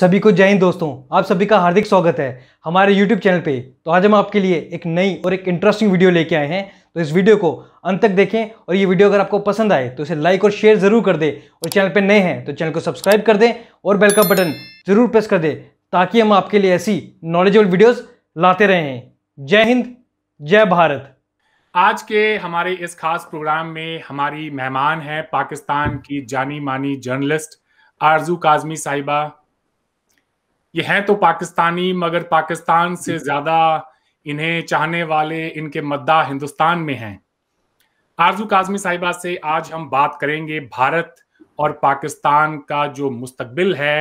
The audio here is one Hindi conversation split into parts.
सभी को जय हिंद दोस्तों आप सभी का हार्दिक स्वागत है हमारे YouTube चैनल पे तो आज हम आपके लिए एक नई और एक इंटरेस्टिंग वीडियो लेके आए हैं तो इस वीडियो को अंत तक देखें और ये वीडियो अगर आपको पसंद आए तो इसे लाइक और शेयर ज़रूर कर दें और चैनल पे नए हैं तो चैनल को सब्सक्राइब कर दें और बेल का बटन ज़रूर प्रेस कर दें ताकि हम आपके लिए ऐसी नॉलेजेबल वीडियोज़ लाते रहें जय हिंद जय भारत आज के हमारे इस खास प्रोग्राम में हमारी मेहमान हैं पाकिस्तान की जानी मानी जर्नलिस्ट आरजू काजमी साहिबा ये हैं तो पाकिस्तानी मगर पाकिस्तान से ज्यादा इन्हें चाहने वाले इनके मद्दा हिंदुस्तान में हैं आरजू काजमी साहिबा से आज हम बात करेंगे भारत और पाकिस्तान का जो मुस्तबिल है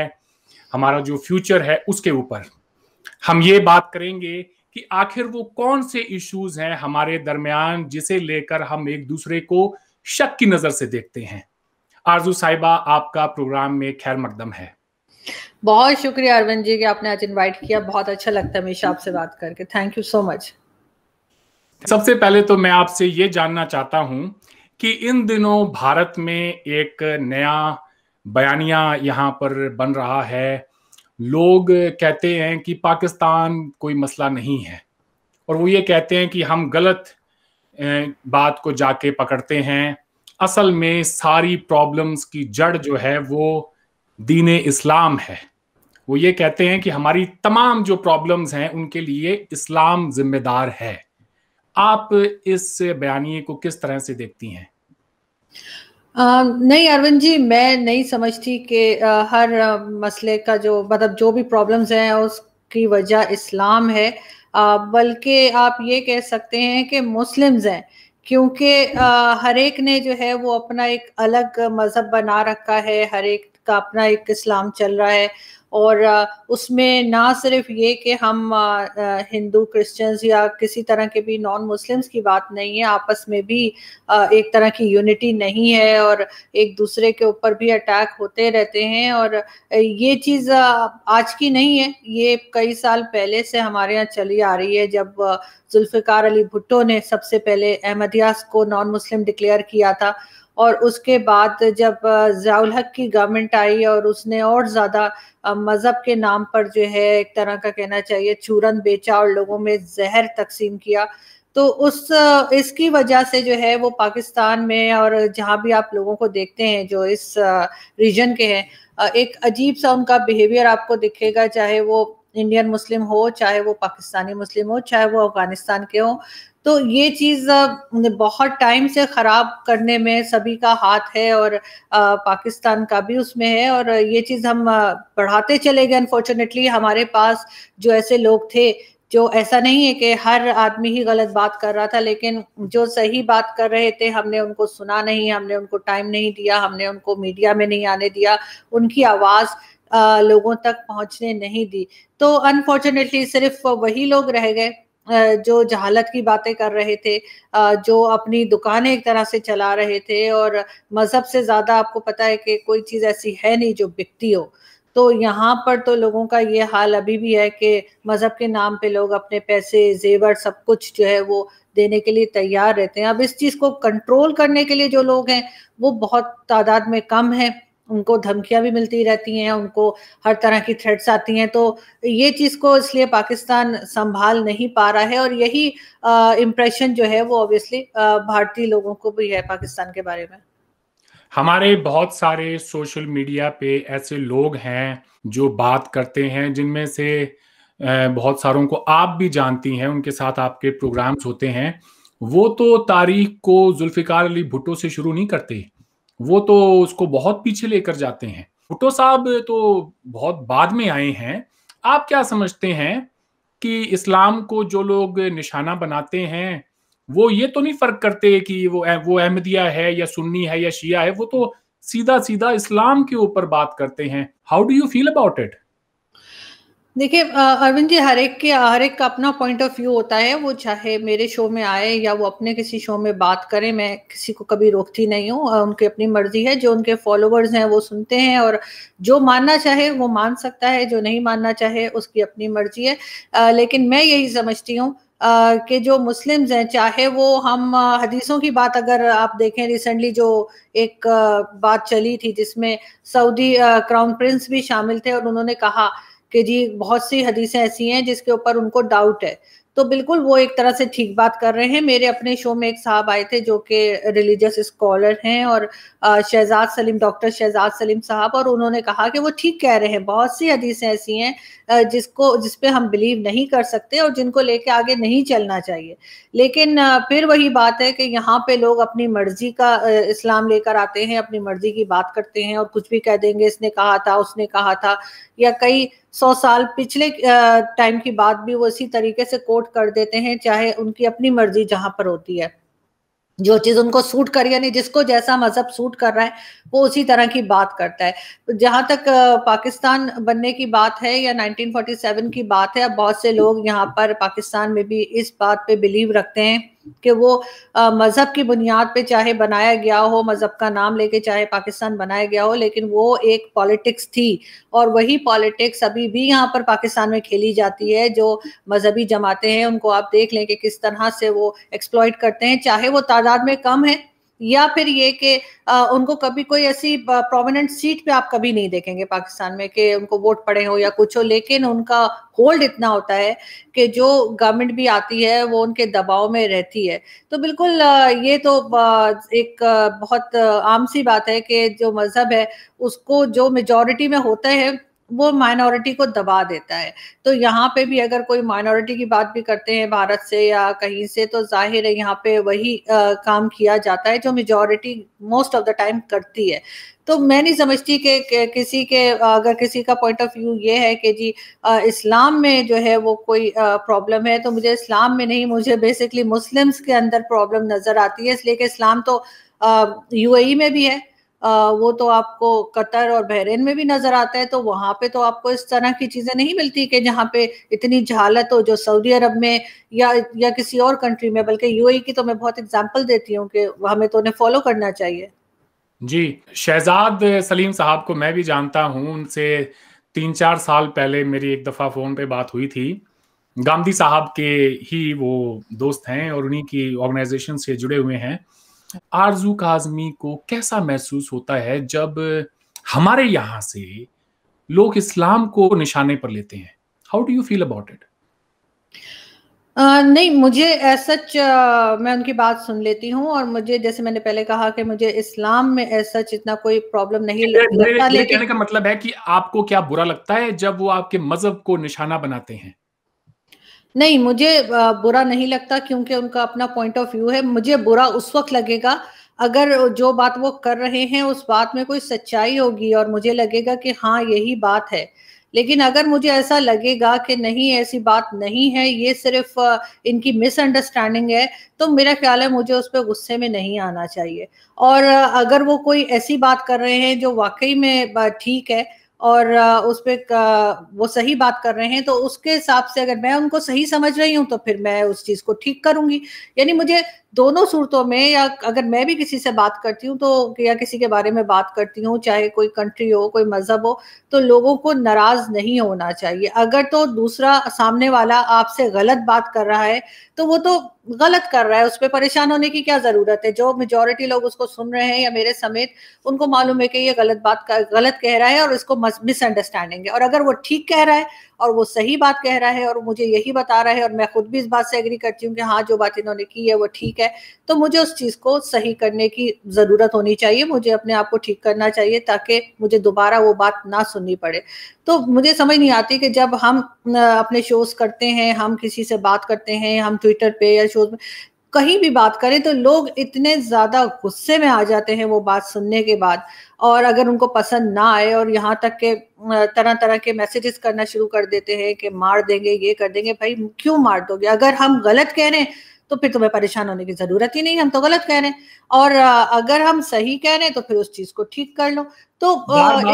हमारा जो फ्यूचर है उसके ऊपर हम ये बात करेंगे कि आखिर वो कौन से इश्यूज हैं हमारे दरमियान जिसे लेकर हम एक दूसरे को शक की नजर से देखते हैं आरजू साहिबा आपका प्रोग्राम में खैर मकदम है बहुत शुक्रिया अरविंद जी कि आपने आज इनवाइट किया बहुत अच्छा लगता है हमेशा आपसे बात करके थैंक यू सो मच सबसे पहले तो मैं आपसे ये जानना चाहता हूं कि इन दिनों भारत में एक नया बयानिया यहाँ पर बन रहा है लोग कहते हैं कि पाकिस्तान कोई मसला नहीं है और वो ये कहते हैं कि हम गलत बात को जाके पकड़ते हैं असल में सारी प्रॉब्लम्स की जड़ जो है वो दीन इस्लाम है वो ये कहते हैं कि हमारी तमाम जो प्रॉब्लम्स हैं उनके लिए इस्लाम जिम्मेदार है आप इस बयानिए को किस तरह से देखती हैं आ, नहीं अरविंद जी मैं नहीं समझती कि हर मसले का जो मतलब जो भी प्रॉब्लम्स हैं उसकी वजह इस्लाम है बल्कि आप ये कह सकते हैं कि मुस्लिम्स हैं क्योंकि हर एक ने जो है वो अपना एक अलग मज़हब बना रखा है हर एक का अपना एक इस्लाम चल रहा है और उसमें ना सिर्फ ये कि हम हिंदू क्रिश्चियंस या किसी तरह के भी नॉन मुस्लिम्स की बात नहीं है आपस में भी एक तरह की यूनिटी नहीं है और एक दूसरे के ऊपर भी अटैक होते रहते हैं और ये चीज़ आज की नहीं है ये कई साल पहले से हमारे यहाँ चली आ रही है जब जुल्फ़िकार अली भुट्टो ने सबसे पहले अहमदियास को नॉन मुस्लिम डिक्लेयर किया था और उसके बाद जब जयाल हक की गवर्नमेंट आई और उसने और ज़्यादा मज़हब के नाम पर जो है एक तरह का कहना चाहिए चूरन बेचा और लोगों में जहर तकसीम किया तो उस इसकी वजह से जो है वो पाकिस्तान में और जहाँ भी आप लोगों को देखते हैं जो इस रीजन के हैं एक अजीब सा उनका बिहेवियर आपको दिखेगा चाहे वो इंडियन मुस्लिम हो चाहे वो पाकिस्तानी मुस्लिम हो चाहे वो अफगानिस्तान के हो तो ये चीज बहुत टाइम से खराब करने में सभी का हाथ है और पाकिस्तान का भी उसमें है और ये चीज हम बढ़ाते चले गए अनफॉर्चुनेटली हमारे पास जो ऐसे लोग थे जो ऐसा नहीं है कि हर आदमी ही गलत बात कर रहा था लेकिन जो सही बात कर रहे थे हमने उनको सुना नहीं हमने उनको टाइम नहीं दिया हमने उनको मीडिया में नहीं आने दिया उनकी आवाज़ लोगों तक पहुंचने नहीं दी तो अनफॉर्चुनेटली सिर्फ वही लोग रह गए जो जहालत की बातें कर रहे थे जो अपनी दुकानें एक तरह से चला रहे थे और मज़हब से ज़्यादा आपको पता है कि कोई चीज़ ऐसी है नहीं जो बिकती हो तो यहाँ पर तो लोगों का ये हाल अभी भी है कि मज़हब के नाम पे लोग अपने पैसे जेवर सब कुछ जो है वो देने के लिए तैयार रहते हैं अब इस चीज़ को कंट्रोल करने के लिए जो लोग हैं वो बहुत तादाद में कम है उनको धमकियां भी मिलती रहती हैं उनको हर तरह की थ्रेट्स आती हैं तो ये चीज़ को इसलिए पाकिस्तान संभाल नहीं पा रहा है और यही इम्प्रेशन जो है वो ऑब्वियसली भारतीय लोगों को भी है पाकिस्तान के बारे में हमारे बहुत सारे सोशल मीडिया पे ऐसे लोग हैं जो बात करते हैं जिनमें से बहुत सारों को आप भी जानती हैं उनके साथ आपके प्रोग्राम्स होते हैं वो तो तारीख को जुल्फिकार अली भुट्टो से शुरू नहीं करते वो तो उसको बहुत पीछे लेकर जाते हैं भुट्टो साहब तो बहुत बाद में आए हैं आप क्या समझते हैं कि इस्लाम को जो लोग निशाना बनाते हैं वो ये तो नहीं फर्क करते कि वो वो अहमदिया है या सुन्नी है या शिया है वो तो सीधा सीधा इस्लाम के ऊपर बात करते हैं how do you feel about it देखिए अरविंद जी हर एक के हर एक का अपना पॉइंट ऑफ व्यू होता है वो चाहे मेरे शो में आए या वो अपने किसी शो में बात करें मैं किसी को कभी रोकती नहीं हूँ उनकी अपनी मर्जी है जो उनके फॉलोअर्स हैं वो सुनते हैं और जो मानना चाहे वो मान सकता है जो नहीं मानना चाहे उसकी अपनी मर्जी है आ, लेकिन मैं यही समझती हूँ कि जो मुस्लिम्स हैं चाहे वो हम हदीसों की बात अगर आप देखें रिसेंटली जो एक बात चली थी जिसमें सऊदी क्राउन प्रिंस भी शामिल थे और उन्होंने कहा कि जी बहुत सी हदीसें ऐसी हैं जिसके ऊपर उनको डाउट है तो बिल्कुल वो एक तरह से ठीक बात कर रहे हैं मेरे अपने शो में एक साहब आए थे जो कि रिलीजियस स्कॉलर हैं और शहजाद सलीम डॉक्टर शहजाद सलीम साहब और उन्होंने कहा कि वो ठीक कह रहे हैं बहुत सी हदीसें ऐसी हैं जिसको जिसपे हम बिलीव नहीं कर सकते और जिनको लेके आगे नहीं चलना चाहिए लेकिन फिर वही बात है कि यहाँ पे लोग अपनी मर्जी का इस्लाम लेकर आते हैं अपनी मर्जी की बात करते हैं और कुछ भी कह देंगे इसने कहा था उसने कहा था या कई सौ साल पिछले टाइम की बात भी वो इसी तरीके से कोट कर देते हैं चाहे उनकी अपनी मर्जी जहाँ पर होती है जो चीज उनको सूट कर या नहीं जिसको जैसा मजहब सूट कर रहा है वो उसी तरह की बात करता है जहां तक पाकिस्तान बनने की बात है या 1947 की बात है अब बहुत से लोग यहाँ पर पाकिस्तान में भी इस बात पे बिलीव रखते हैं कि वो मज़हब की बुनियाद पे चाहे बनाया गया हो मज़हब का नाम लेके चाहे पाकिस्तान बनाया गया हो लेकिन वो एक पॉलिटिक्स थी और वही पॉलिटिक्स अभी भी यहाँ पर पाकिस्तान में खेली जाती है जो मज़हबी जमाते हैं उनको आप देख लें कि किस तरह से वो एक्सप्लॉयट करते हैं चाहे वो तादाद में कम है या फिर ये कि उनको कभी कोई ऐसी प्रोमिनेंट सीट पे आप कभी नहीं देखेंगे पाकिस्तान में कि उनको वोट पड़े हो या कुछ हो लेकिन उनका होल्ड इतना होता है कि जो गवर्नमेंट भी आती है वो उनके दबाव में रहती है तो बिल्कुल ये तो एक बहुत आम सी बात है कि जो मज़हब है उसको जो मेजॉरिटी में होता है वो माइनॉरिटी को दबा देता है तो यहाँ पे भी अगर कोई माइनॉरिटी की बात भी करते हैं भारत से या कहीं से तो जाहिर है यहाँ पे वही आ, काम किया जाता है जो majority most of the time करती है तो मैं नहीं समझती कि, किसी के अगर किसी का पॉइंट ऑफ व्यू ये है कि जी आ, इस्लाम में जो है वो कोई प्रॉब्लम है तो मुझे इस्लाम में नहीं मुझे बेसिकली मुस्लिम्स के अंदर प्रॉब्लम नज़र आती है इसलिए कि इस्लाम तो यूएई e में भी है वो तो आपको कतर और बहरेन में भी नजर आता है तो वहां पे तो आपको इस तरह की चीजें नहीं मिलती कि जहाँ पे इतनी झालत हो जो सऊदी अरब में या या किसी और कंट्री में बल्कि यूएई e की तो मैं बहुत एग्जांपल देती हूँ कि हमें तो उन्हें फॉलो करना चाहिए जी शहजाद सलीम साहब को मैं भी जानता हूँ उनसे तीन चार साल पहले मेरी एक दफ़ा फ़ोन पे बात हुई थी गांधी साहब के ही वो दोस्त हैं और उन्हीं की ऑर्गेनाइजेशन से जुड़े हुए हैं आरजू काजमी को कैसा महसूस होता है जब हमारे यहाँ से लोग इस्लाम को निशाने पर लेते हैं how do you feel about it नहीं मुझे सच मैं उनकी बात सुन लेती हूँ और मुझे जैसे मैंने पहले कहा कि मुझे इस्लाम में सच इतना कोई प्रॉब्लम नहीं लगता लेकिन कहने का मतलब है कि आपको क्या बुरा लगता है जब वो आपके मजहब को निशाना बनाते हैं नहीं मुझे बुरा नहीं लगता क्योंकि उनका अपना पॉइंट ऑफ व्यू है मुझे बुरा उस वक्त लगेगा अगर जो बात वो कर रहे हैं उस बात में कोई सच्चाई होगी और मुझे लगेगा कि हाँ यही बात है लेकिन अगर मुझे ऐसा लगेगा कि नहीं ऐसी बात नहीं है ये सिर्फ इनकी मिसअंडरस्टैंडिंग है तो मेरा ख्याल है मुझे उस पर गुस्से में नहीं आना चाहिए और अगर वो कोई ऐसी बात कर रहे हैं जो वाकई में ठीक है और उस पर वो सही बात कर रहे हैं तो उसके हिसाब से अगर मैं उनको सही समझ रही हूँ तो फिर मैं उस चीज को ठीक करूंगी यानी मुझे दोनों सूरतों में या अगर मैं भी किसी से बात करती हूँ तो या किसी के बारे में बात करती हूँ चाहे कोई कंट्री हो कोई मजहब हो तो लोगों को नाराज नहीं होना चाहिए अगर तो दूसरा सामने वाला आपसे गलत बात कर रहा है तो वो तो गलत कर रहा है उस पर परेशान होने की क्या जरूरत है जो मेजोरिटी लोग उसको सुन रहे हैं या मेरे समेत उनको मालूम है कि ये गलत बात कर, गलत कह रहा है और इसको मिसअंडरस्टैंडिंग है और अगर वो ठीक कह रहा है और वो सही बात कह रहा है और मुझे यही बता रहा है और मैं खुद भी इस बात से एग्री करती हूँ कि हाँ जो बात इन्होंने की है वो ठीक है तो मुझे उस चीज़ को सही करने की ज़रूरत होनी चाहिए मुझे अपने आप को ठीक करना चाहिए ताकि मुझे दोबारा वो बात ना सुननी पड़े तो मुझे समझ नहीं आती कि जब हम अपने शोज करते हैं हम किसी से बात करते हैं हम ट्विटर पे या शोज में कहीं भी बात करें तो लोग इतने ज्यादा गुस्से में आ जाते हैं वो बात सुनने के बाद और अगर उनको पसंद ना आए और यहाँ तक के तरह तरह के मैसेजेस करना शुरू कर देते हैं कि मार देंगे ये कर देंगे भाई क्यों मार दोगे अगर हम गलत कह रहे हैं तो फिर तुम्हें परेशान होने की जरूरत ही नहीं हम तो गलत कह रहे हैं और अगर हम सही कह रहे हैं तो फिर उस चीज को ठीक कर लो तो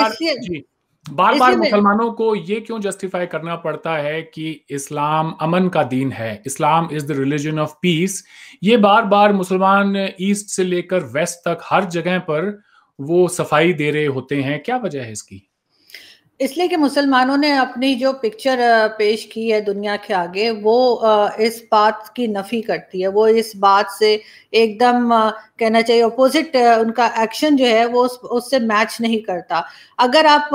इसलिए बार बार मुसलमानों को ये क्यों जस्टिफाई करना पड़ता है कि इस्लाम अमन का दीन है Islam is the religion of peace ये बार बार मुसलमान ईस्ट से लेकर वेस्ट तक हर जगह पर वो सफाई दे रहे होते हैं क्या वजह है इसकी इसलिए कि मुसलमानों ने अपनी जो पिक्चर पेश की है दुनिया के आगे वो इस बात की नफी करती है वो इस बात से एकदम कहना चाहिए अपोजिट उनका एक्शन जो है वो उससे मैच नहीं करता अगर आप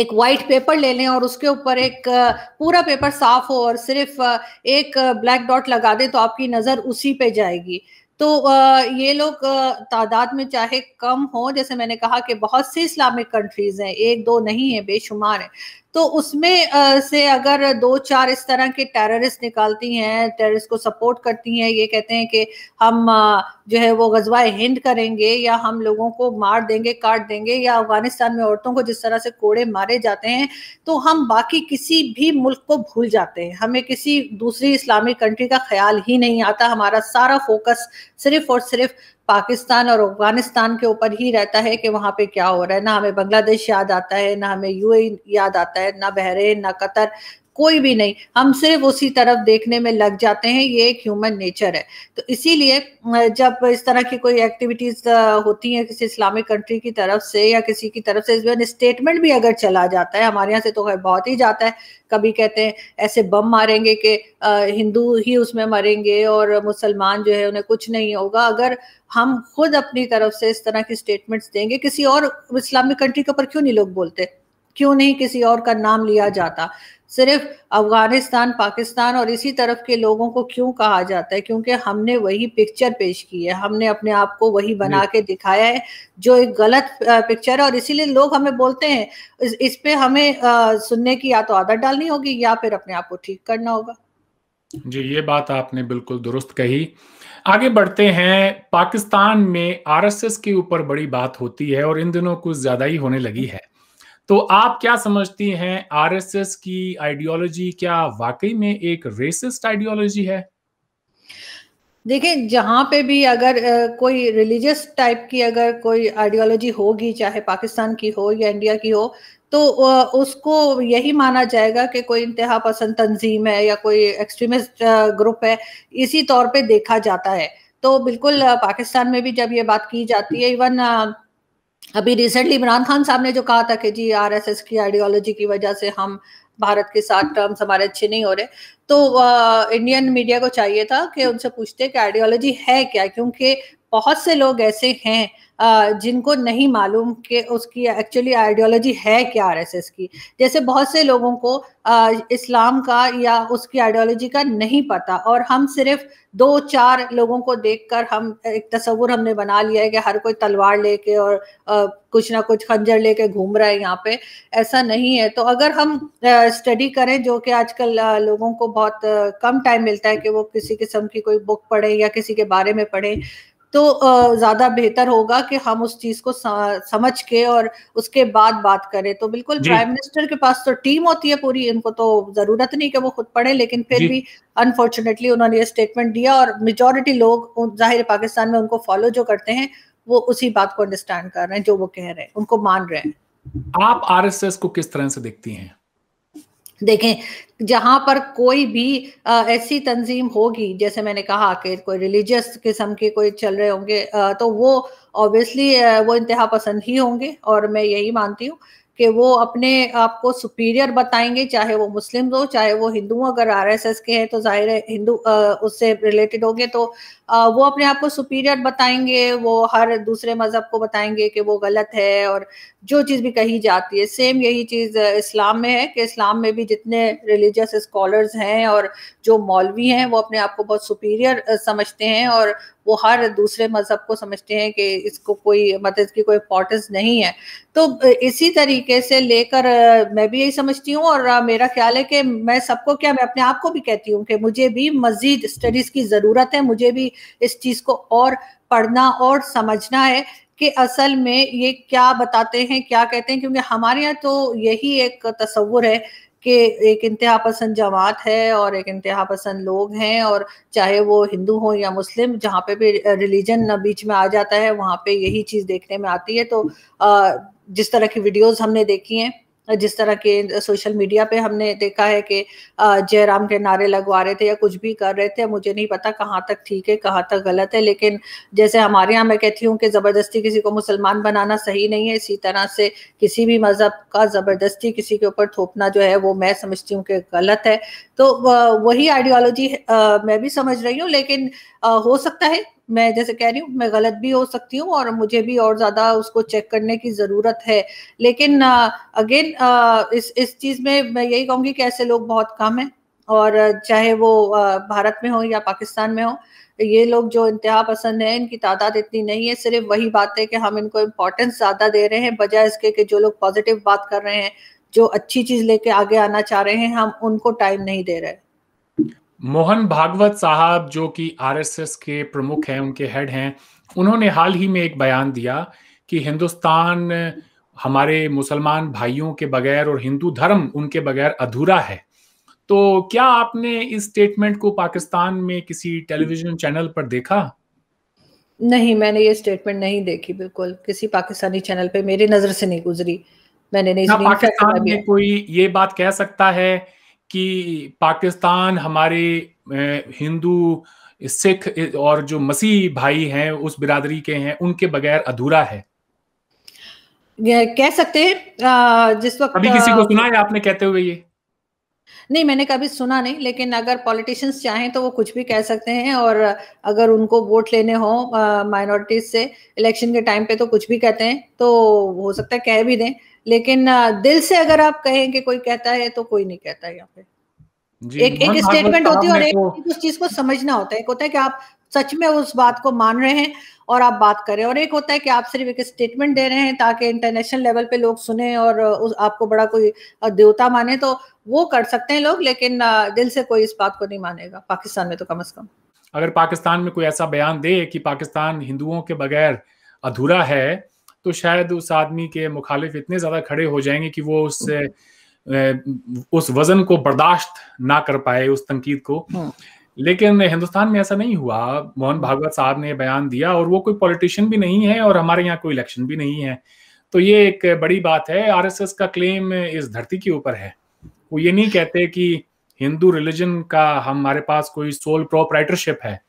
एक वाइट पेपर ले लें और उसके ऊपर एक पूरा पेपर साफ हो और सिर्फ एक ब्लैक डॉट लगा दे तो आपकी नज़र उसी पे जाएगी तो ये लोग तादाद में चाहे कम हो जैसे मैंने कहा कि बहुत सी इस्लामिक कंट्रीज हैं एक दो नहीं है बेशुमार है तो उसमें से अगर दो चार इस तरह के टेररिस्ट निकालती हैं टेररिस्ट को सपोर्ट करती हैं ये कहते हैं कि हम जो है वो गजवा हिंद करेंगे या हम लोगों को मार देंगे काट देंगे या अफगानिस्तान में औरतों को जिस तरह से कोड़े मारे जाते हैं तो हम बाकी किसी भी मुल्क को भूल जाते हैं हमें किसी दूसरी इस्लामिक कंट्री का ख्याल ही नहीं आता हमारा सारा फोकस सिर्फ और सिर्फ पाकिस्तान और अफगानिस्तान के ऊपर ही रहता है कि वहां पे क्या हो रहा है ना हमें बांग्लादेश याद आता है ना हमें यूएई याद आता है ना बहरेन ना कतर कोई भी नहीं हम सिर्फ उसी तरफ देखने में लग जाते हैं ये एक ह्यूमन नेचर है तो इसीलिए जब इस तरह की कोई एक्टिविटीज होती हैं किसी इस्लामिक कंट्री की तरफ से या किसी की तरफ से इस स्टेटमेंट भी अगर चला जाता है हमारे यहाँ से तो बहुत ही जाता है कभी कहते हैं ऐसे बम मारेंगे कि हिंदू ही उसमें मरेंगे और मुसलमान जो है उन्हें कुछ नहीं होगा अगर हम खुद अपनी तरफ से इस तरह की स्टेटमेंट्स देंगे किसी और इस्लामिक कंट्री के ऊपर क्यों नहीं लोग बोलते क्यों नहीं किसी और का नाम लिया जाता सिर्फ अफगानिस्तान पाकिस्तान और इसी तरफ के लोगों को क्यों कहा जाता है क्योंकि हमने वही पिक्चर पेश की है हमने अपने आप को वही बना के दिखाया है जो एक गलत पिक्चर है और इसीलिए लोग हमें बोलते हैं इस, इस पे हमें आ, सुनने की या तो आदत डालनी होगी या फिर अपने आप को ठीक करना होगा जी ये बात आपने बिल्कुल दुरुस्त कही आगे बढ़ते हैं पाकिस्तान में आरएसएस के ऊपर बड़ी बात होती है और इन दिनों कुछ ज्यादा ही होने लगी हम्म। है तो आप क्या समझती हैं आरएसएस की आइडियोलॉजी क्या वाकई में एक रेसिस्ट आइडियोलॉजी है देखें जहाँ पे भी अगर आ, कोई रिलीजियस टाइप की अगर कोई आइडियोलॉजी होगी चाहे पाकिस्तान की हो या इंडिया की हो तो आ, उसको यही माना जाएगा कि कोई इंतहा पसंद तंजीम है या कोई एक्सट्रीमिस्ट ग्रुप है इसी तौर पे देखा जाता है तो बिल्कुल हम्म। पाकिस्तान में भी जब ये बात की जाती है इवन अभी रिसेंटली इमरान खान साहब ने जो कहा था कि जी आरएसएस की आइडियोलॉजी की वजह से हम भारत के साथ टर्म्स हमारे अच्छे नहीं हो रहे तो आ, इंडियन मीडिया को चाहिए था कि उनसे पूछते कि आइडियोलॉजी है क्या क्योंकि बहुत से लोग ऐसे हैं जिनको नहीं मालूम कि उसकी एक्चुअली आइडियोलॉजी है क्या आरएसएस की जैसे बहुत से लोगों को इस्लाम का या उसकी आइडियोलॉजी का नहीं पता और हम सिर्फ दो चार लोगों को देखकर हम एक तस्वुर हमने बना लिया है कि हर कोई तलवार लेके और आ, कुछ ना कुछ खंजर लेके घूम रहा है यहाँ पे ऐसा नहीं है तो अगर हम स्टडी करें जो कि आजकल लोगों को बहुत कम टाइम मिलता है कि वो किसी किस्म की कोई बुक पढ़े या किसी के बारे में पढ़े तो ज्यादा बेहतर होगा कि हम उस चीज को समझ के और उसके बाद बात करें तो बिल्कुल प्राइम मिनिस्टर के पास तो टीम होती है पूरी इनको तो जरूरत नहीं कि वो खुद पढ़े लेकिन फिर भी अनफॉर्चुनेटली उन्होंने ये स्टेटमेंट दिया और मेजोरिटी लोग जाहिर पाकिस्तान में उनको फॉलो जो करते हैं वो उसी बात को अंडरस्टैंड कर रहे हैं जो वो कह रहे हैं उनको मान रहे हैं आप आरएसएस को किस तरह से देखती हैं देखें जहां पर कोई भी आ, ऐसी तंजीम होगी जैसे मैंने कहा कि कोई रिलीजियस किस्म के कोई चल रहे होंगे आ, तो वो ऑब्वियसली वो इंतहा पसंद ही होंगे और मैं यही मानती हूँ कि वो अपने आप को सुपीरियर बताएंगे चाहे वो मुस्लिम हो चाहे वो हिंदू अगर आरएसएस के हैं तो जाहिर है हिंदू उससे रिलेटेड होंगे तो आ, वो अपने आप को सुपीरियर बताएंगे वो हर दूसरे मज़हब को बताएंगे कि वो गलत है और जो चीज़ भी कही जाती है सेम यही चीज़ इस्लाम में है कि इस्लाम में भी जितने रिलीजियस स्कॉलर्स हैं और जो मौलवी हैं वो अपने आप को बहुत सुपीरियर समझते हैं और वो हर दूसरे मज़हब को समझते हैं कि इसको कोई मतलब की कोई इम्पोर्टेंस नहीं है तो इसी तरीके से लेकर मैं भी यही समझती हूँ और मेरा ख्याल है कि मैं सबको क्या मैं अपने आप को भी कहती हूँ कि मुझे भी मज़ीद स्टडीज़ की ज़रूरत है मुझे भी इस चीज़ को और पढ़ना और समझना है कि असल में ये क्या बताते हैं क्या कहते हैं क्योंकि हमारे यहाँ तो यही एक तस्वुर है कि एक इंतहा पसंद जमात है और एक इंतहा पसंद लोग हैं और चाहे वो हिंदू हो या मुस्लिम जहाँ पे भी रिलीजन बीच में आ जाता है वहां पे यही चीज़ देखने में आती है तो जिस तरह की वीडियोस हमने देखी हैं जिस तरह के सोशल मीडिया पे हमने देखा है कि जयराम के नारे लगवा रहे थे या कुछ भी कर रहे थे मुझे नहीं पता कहाँ तक ठीक है कहाँ तक गलत है लेकिन जैसे हमारे यहाँ मैं कहती हूँ कि ज़बरदस्ती किसी को मुसलमान बनाना सही नहीं है इसी तरह से किसी भी मज़हब का ज़बरदस्ती किसी के ऊपर थोपना जो है वो मैं समझती हूँ कि गलत है तो वही आइडियोलॉजी मैं भी समझ रही हूँ लेकिन हो सकता है मैं जैसे कह रही हूँ मैं गलत भी हो सकती हूँ और मुझे भी और ज्यादा उसको चेक करने की जरूरत है लेकिन अगेन इस इस चीज में मैं यही कहूंगी कि ऐसे लोग बहुत कम है और चाहे वो भारत में हो या पाकिस्तान में हो ये लोग जो इंतहा पसंद है इनकी तादाद इतनी नहीं है सिर्फ वही बात है कि हम इनको इम्पोर्टेंस ज्यादा दे रहे हैं बजाय इसके कि जो लोग पॉजिटिव बात कर रहे हैं जो अच्छी चीज लेके आगे आना चाह रहे हैं हम उनको टाइम नहीं दे रहे मोहन भागवत साहब जो कि आरएसएस के प्रमुख हैं उनके हेड हैं उन्होंने हाल ही में एक बयान दिया कि हिंदुस्तान हमारे मुसलमान भाइयों के बगैर और हिंदू धर्म उनके बगैर अधूरा है तो क्या आपने इस स्टेटमेंट को पाकिस्तान में किसी टेलीविजन चैनल पर देखा नहीं मैंने ये स्टेटमेंट नहीं देखी बिल्कुल किसी पाकिस्तानी चैनल पे मेरी नजर से नहीं गुजरी मैंने नहीं पाकिस्तान में कोई ये बात कह सकता है कि पाकिस्तान हमारे हिंदू सिख और जो मसीह भाई हैं उस बिरादरी के हैं उनके बगैर अधूरा है कह सकते हैं जिस वक्त अभी किसी को सुना है आपने कहते हुए ये नहीं मैंने कभी सुना नहीं लेकिन अगर पॉलिटिशियंस चाहें तो वो कुछ भी कह सकते हैं और अगर उनको वोट लेने हो माइनॉरिटीज से इलेक्शन के टाइम पे तो कुछ भी कहते हैं तो हो सकता है कह भी दें लेकिन दिल से अगर आप कहें कि कोई कहता है तो कोई नहीं कहता यहाँ पे एक एक स्टेटमेंट हाँ, हाँ, मतलब होती है और एक तो उस चीज को समझना होता है एक होता है कि आप सच में उस बात को मान रहे हैं और आप बात करें और एक होता है कि आप सिर्फ एक स्टेटमेंट दे रहे हैं ताकि इंटरनेशनल लेवल पे लोग सुने और उस आपको बड़ा कोई देवता माने तो वो कर सकते हैं लोग लेकिन दिल से कोई इस बात को नहीं मानेगा पाकिस्तान में तो कम अज कम अगर पाकिस्तान में कोई ऐसा बयान दे कि पाकिस्तान हिंदुओं के बगैर अधूरा है तो शायद उस आदमी के मुखालिफ इतने ज़्यादा खड़े हो जाएंगे कि वो उस हम्म। उस वजन को बर्दाश्त ना कर पाए उस तनकीद को हम्म। लेकिन हिंदुस्तान में ऐसा नहीं हुआ मोहन हम्म। भागवत साहब ने बयान दिया और वो कोई पॉलिटिशियन भी नहीं है और हमारे यहाँ कोई इलेक्शन भी नहीं है तो ये एक बड़ी बात है आरएसएस का क्लेम इस धरती के ऊपर है वो ये नहीं कहते कि हिंदू रिलीजन का हमारे पास कोई सोल प्रोपराइटरशिप है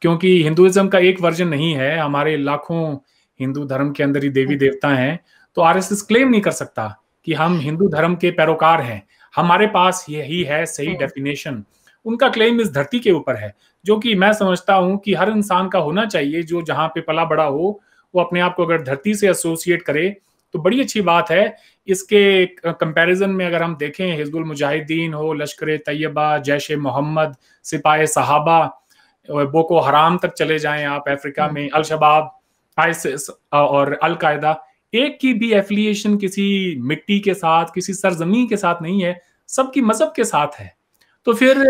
क्योंकि हिंदुइज्म का एक वर्जन नहीं है हमारे लाखों हिंदू धर्म के अंदर ही देवी अच्छा। देवता हैं तो आरएसएस क्लेम नहीं कर सकता कि हम हिंदू धर्म के पैरोकार हैं हमारे पास यही है सही डेफिनेशन हाँ। उनका क्लेम इस धरती के ऊपर है जो कि मैं समझता हूं कि हर इंसान का होना चाहिए जो जहां पे पला बड़ा हो वो अपने आप को अगर धरती से एसोसिएट करे तो बड़ी अच्छी बात है इसके कंपैरिजन में अगर हम देखें हिजबुल मुजाहिदीन हो लश्कर तैयबा जैश मोहम्मद सिपाही सहाबा बोको हराम तक चले जाएं आप अफ्रीका हाँ। में अलशबाब आईसिस और अलकायदा एक की भी एफिलिएशन किसी मिट्टी के साथ किसी सरजमी के साथ नहीं है सबकी मजहब के साथ है तो फिर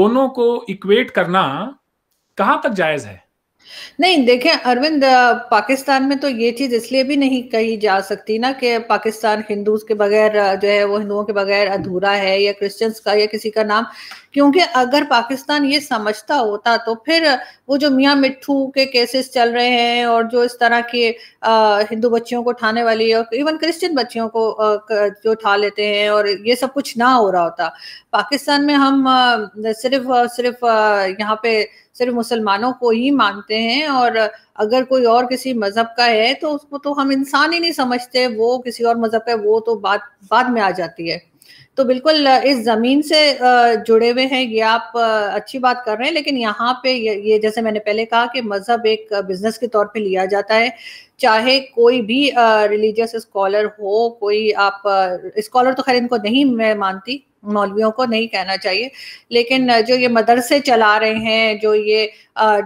दोनों को इक्वेट करना कहाँ तक जायज है नहीं देखें अरविंद पाकिस्तान में तो ये चीज इसलिए भी नहीं कही जा सकती ना कि पाकिस्तान हिंदूज के बगैर जो है वो हिंदुओं के बगैर अधूरा है या क्रिश्चियंस का या किसी का नाम क्योंकि अगर पाकिस्तान ये समझता होता तो फिर वो जो मियाँ मिट्ठू के केसेस चल रहे हैं और जो इस तरह के हिंदू बच्चियों को उठाने वाली और इवन क्रिश्चियन बच्चियों को जो उठा लेते हैं और ये सब कुछ ना हो रहा होता पाकिस्तान में हम सिर्फ सिर्फ यहाँ पे सिर्फ मुसलमानों को ही मानते हैं और अगर कोई और किसी मजहब का है तो उसको तो हम इंसान ही नहीं समझते वो किसी और मजहब है वो तो बाद बाद में आ जाती है तो बिल्कुल इस ज़मीन से जुड़े हुए हैं ये आप अच्छी बात कर रहे हैं लेकिन यहाँ पे ये जैसे मैंने पहले कहा कि मज़हब एक बिजनेस के तौर पे लिया जाता है चाहे कोई भी रिलीजियस स्कॉलर हो कोई आप स्कॉलर तो खैर इनको नहीं मैं मानती मौलवियों को नहीं कहना चाहिए लेकिन जो ये मदरसे चला रहे हैं जो ये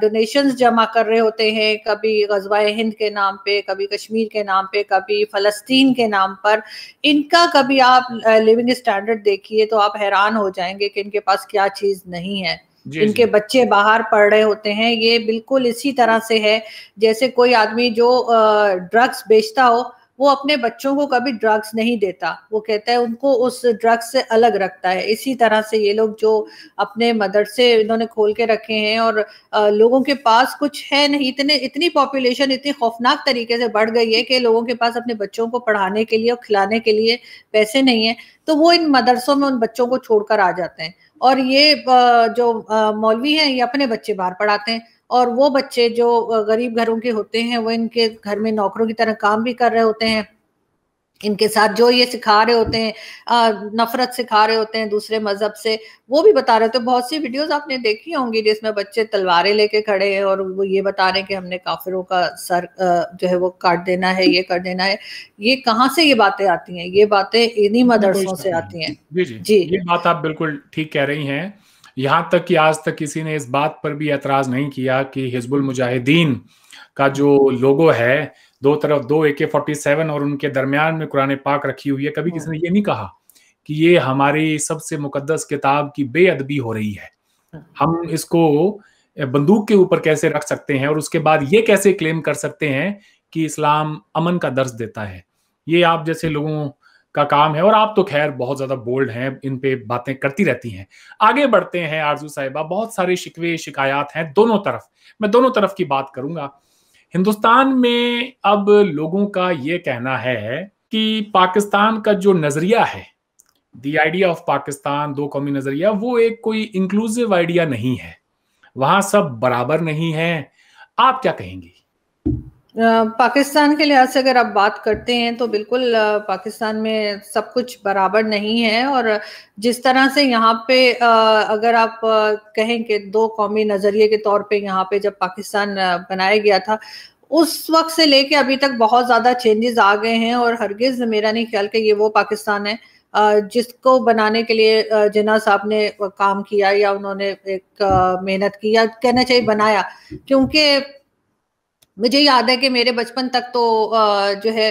डोनेशंस जमा कर रहे होते हैं कभी गजवा हिंद के नाम पे कभी कश्मीर के नाम पे कभी फ़लस्तीन के नाम पर इनका कभी आप लिविंग स्टैंडर्ड देखिए तो आप हैरान हो जाएंगे कि इनके पास क्या चीज़ नहीं है इनके बच्चे बाहर पढ़ रहे होते हैं ये बिल्कुल इसी तरह से है जैसे कोई आदमी जो ड्रग्स बेचता हो वो अपने बच्चों को कभी ड्रग्स नहीं देता वो कहता है उनको उस ड्रग्स से अलग रखता है इसी तरह से ये लोग जो अपने मदरसे इन्होंने खोल के रखे हैं और लोगों के पास कुछ है नहीं इतने इतनी पॉपुलेशन इतनी खौफनाक तरीके से बढ़ गई है कि लोगों के पास अपने बच्चों को पढ़ाने के लिए और खिलाने के लिए पैसे नहीं है तो वो इन मदरसों में उन बच्चों को छोड़कर आ जाते हैं और ये जो मौलवी हैं ये अपने बच्चे बाहर पढ़ाते हैं और वो बच्चे जो गरीब घरों के होते हैं वो इनके घर में नौकरों की तरह काम भी कर रहे होते हैं इनके साथ जो ये सिखा रहे होते हैं नफरत सिखा रहे होते हैं दूसरे मजहब से वो भी बता रहे होते हैं बहुत सी वीडियोस आपने देखी होंगी जिसमें बच्चे तलवारें लेके खड़े हैं और वो ये बता रहे हैं कि हमने काफिरों का सर जो है वो काट देना है ये कर देना है ये कहाँ से ये बातें आती हैं ये बातें इन्हीं मदरसों से आती हैं जी जी ये बात आप बिल्कुल ठीक कह रही हैं यहां तक कि आज तक किसी ने इस बात पर भी एतराज नहीं किया कि हिजबुल मुजाहिदीन का जो लोगो है दो तरफ दो ए के फोर्टी सेवन और उनके दरमियान में कुरान पाक रखी हुई है कभी हाँ। किसी ने ये नहीं कहा कि ये हमारी सबसे मुकदस किताब की बेअदबी हो रही है हाँ। हम इसको बंदूक के ऊपर कैसे रख सकते हैं और उसके बाद ये कैसे क्लेम कर सकते हैं कि इस्लाम अमन का दर्ज देता है ये आप जैसे लोगों का काम है और आप तो खैर बहुत ज्यादा बोल्ड हैं इन पे बातें करती रहती हैं आगे बढ़ते हैं आरजू साहिबा बहुत सारे शिकवे शिकायत हैं दोनों तरफ मैं दोनों तरफ की बात करूंगा हिंदुस्तान में अब लोगों का ये कहना है कि पाकिस्तान का जो नजरिया है दी आइडिया ऑफ पाकिस्तान दो कौमी नजरिया वो एक कोई इंक्लूसिव आइडिया नहीं है वहां सब बराबर नहीं है आप क्या कहेंगी पाकिस्तान के लिहाज से अगर आप बात करते हैं तो बिल्कुल पाकिस्तान में सब कुछ बराबर नहीं है और जिस तरह से यहाँ पे अगर आप कहें कि दो कौमी नज़रिए के तौर पे यहाँ पे जब पाकिस्तान बनाया गया था उस वक्त से लेके अभी तक बहुत ज़्यादा चेंजेस आ गए हैं और हरगिज़ मेरा नहीं ख्याल कि ये वो पाकिस्तान है जिसको बनाने के लिए जिना साहब ने काम किया या उन्होंने एक मेहनत की या कहना चाहिए बनाया क्योंकि मुझे याद है कि मेरे बचपन तक तो जो है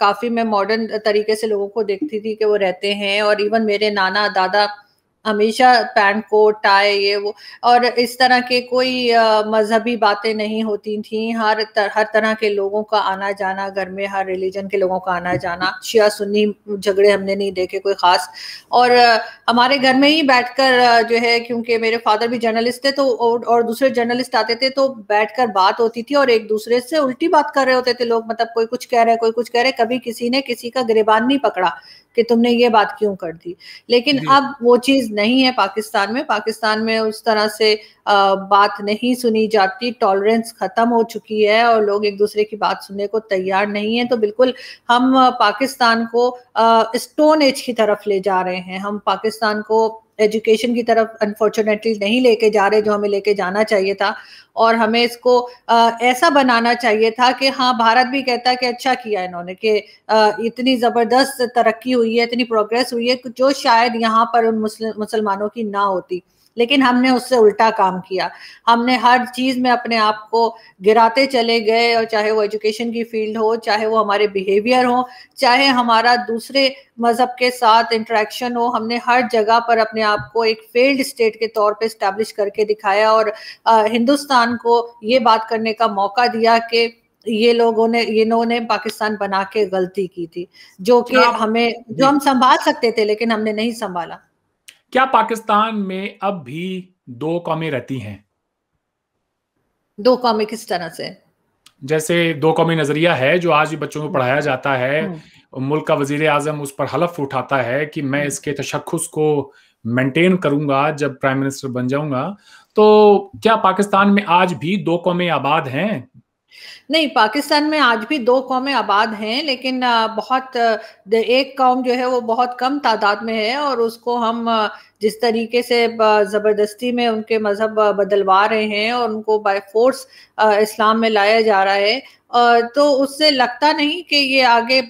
काफी मैं मॉडर्न तरीके से लोगों को देखती थी कि वो रहते हैं और इवन मेरे नाना दादा हमेशा पैंट कोट टाई ये वो और इस तरह के कोई मजहबी बातें नहीं होती थी हर तर, हर तरह के लोगों का आना जाना घर में हर रिलीजन के लोगों का आना जाना शिया सुन्नी झगड़े हमने नहीं देखे कोई ख़ास और हमारे घर में ही बैठकर जो है क्योंकि मेरे फादर भी जर्नलिस्ट थे तो और, और दूसरे जर्नलिस्ट आते थे तो बैठ बात होती थी और एक दूसरे से उल्टी बात कर रहे होते थे लोग मतलब कोई कुछ कह रहे कोई कुछ कह रहे कभी किसी ने किसी का गिरबान नहीं पकड़ा कि तुमने ये बात क्यों कर दी लेकिन अब वो चीज़ नहीं है पाकिस्तान में पाकिस्तान में उस तरह से आ, बात नहीं सुनी जाती टॉलरेंस ख़त्म हो चुकी है और लोग एक दूसरे की बात सुनने को तैयार नहीं है तो बिल्कुल हम पाकिस्तान को स्टोन एज की तरफ ले जा रहे हैं हम पाकिस्तान को एजुकेशन की तरफ अनफॉर्चुनेटली नहीं लेके जा रहे जो हमें लेके जाना चाहिए था और हमें इसको ऐसा बनाना चाहिए था कि हाँ भारत भी कहता है कि अच्छा किया इन्होंने कि इतनी ज़बरदस्त तरक्की हुई है इतनी प्रोग्रेस हुई है जो शायद यहाँ पर उन मुसलमानों की ना होती लेकिन हमने उससे उल्टा काम किया हमने हर चीज़ में अपने आप को गिराते चले गए और चाहे वो एजुकेशन की फील्ड हो चाहे वो हमारे बिहेवियर हो चाहे हमारा दूसरे मज़हब के साथ इंटरेक्शन हो हमने हर जगह पर अपने आप को एक फेल्ड स्टेट के तौर पे स्टैब्लिश करके दिखाया और हिंदुस्तान को ये बात करने का मौका दिया कि ये लोगों ने इन्होंने पाकिस्तान बना के गलती की थी जो कि हमें जो हम संभाल सकते थे लेकिन हमने नहीं संभाला क्या पाकिस्तान में अब भी दो कौमें रहती हैं दो कौमें किस तरह से जैसे दो कौमी नजरिया है जो आज भी बच्चों को पढ़ाया जाता है हम्म। मुल्क का वजीर आजम उस पर हलफ उठाता है कि मैं हम्म। इसके तशखस को मेंटेन करूंगा जब प्राइम मिनिस्टर बन जाऊंगा तो क्या पाकिस्तान में आज भी दो कौमें आबाद हैं नहीं पाकिस्तान में आज भी दो कौमें आबाद हैं लेकिन बहुत एक कौम जो है वो बहुत कम तादाद में है और उसको हम जिस तरीके से ज़बरदस्ती में उनके मज़हब बदलवा रहे हैं और उनको बाय फोर्स इस्लाम में लाया जा रहा है तो उससे लगता नहीं कि ये आगे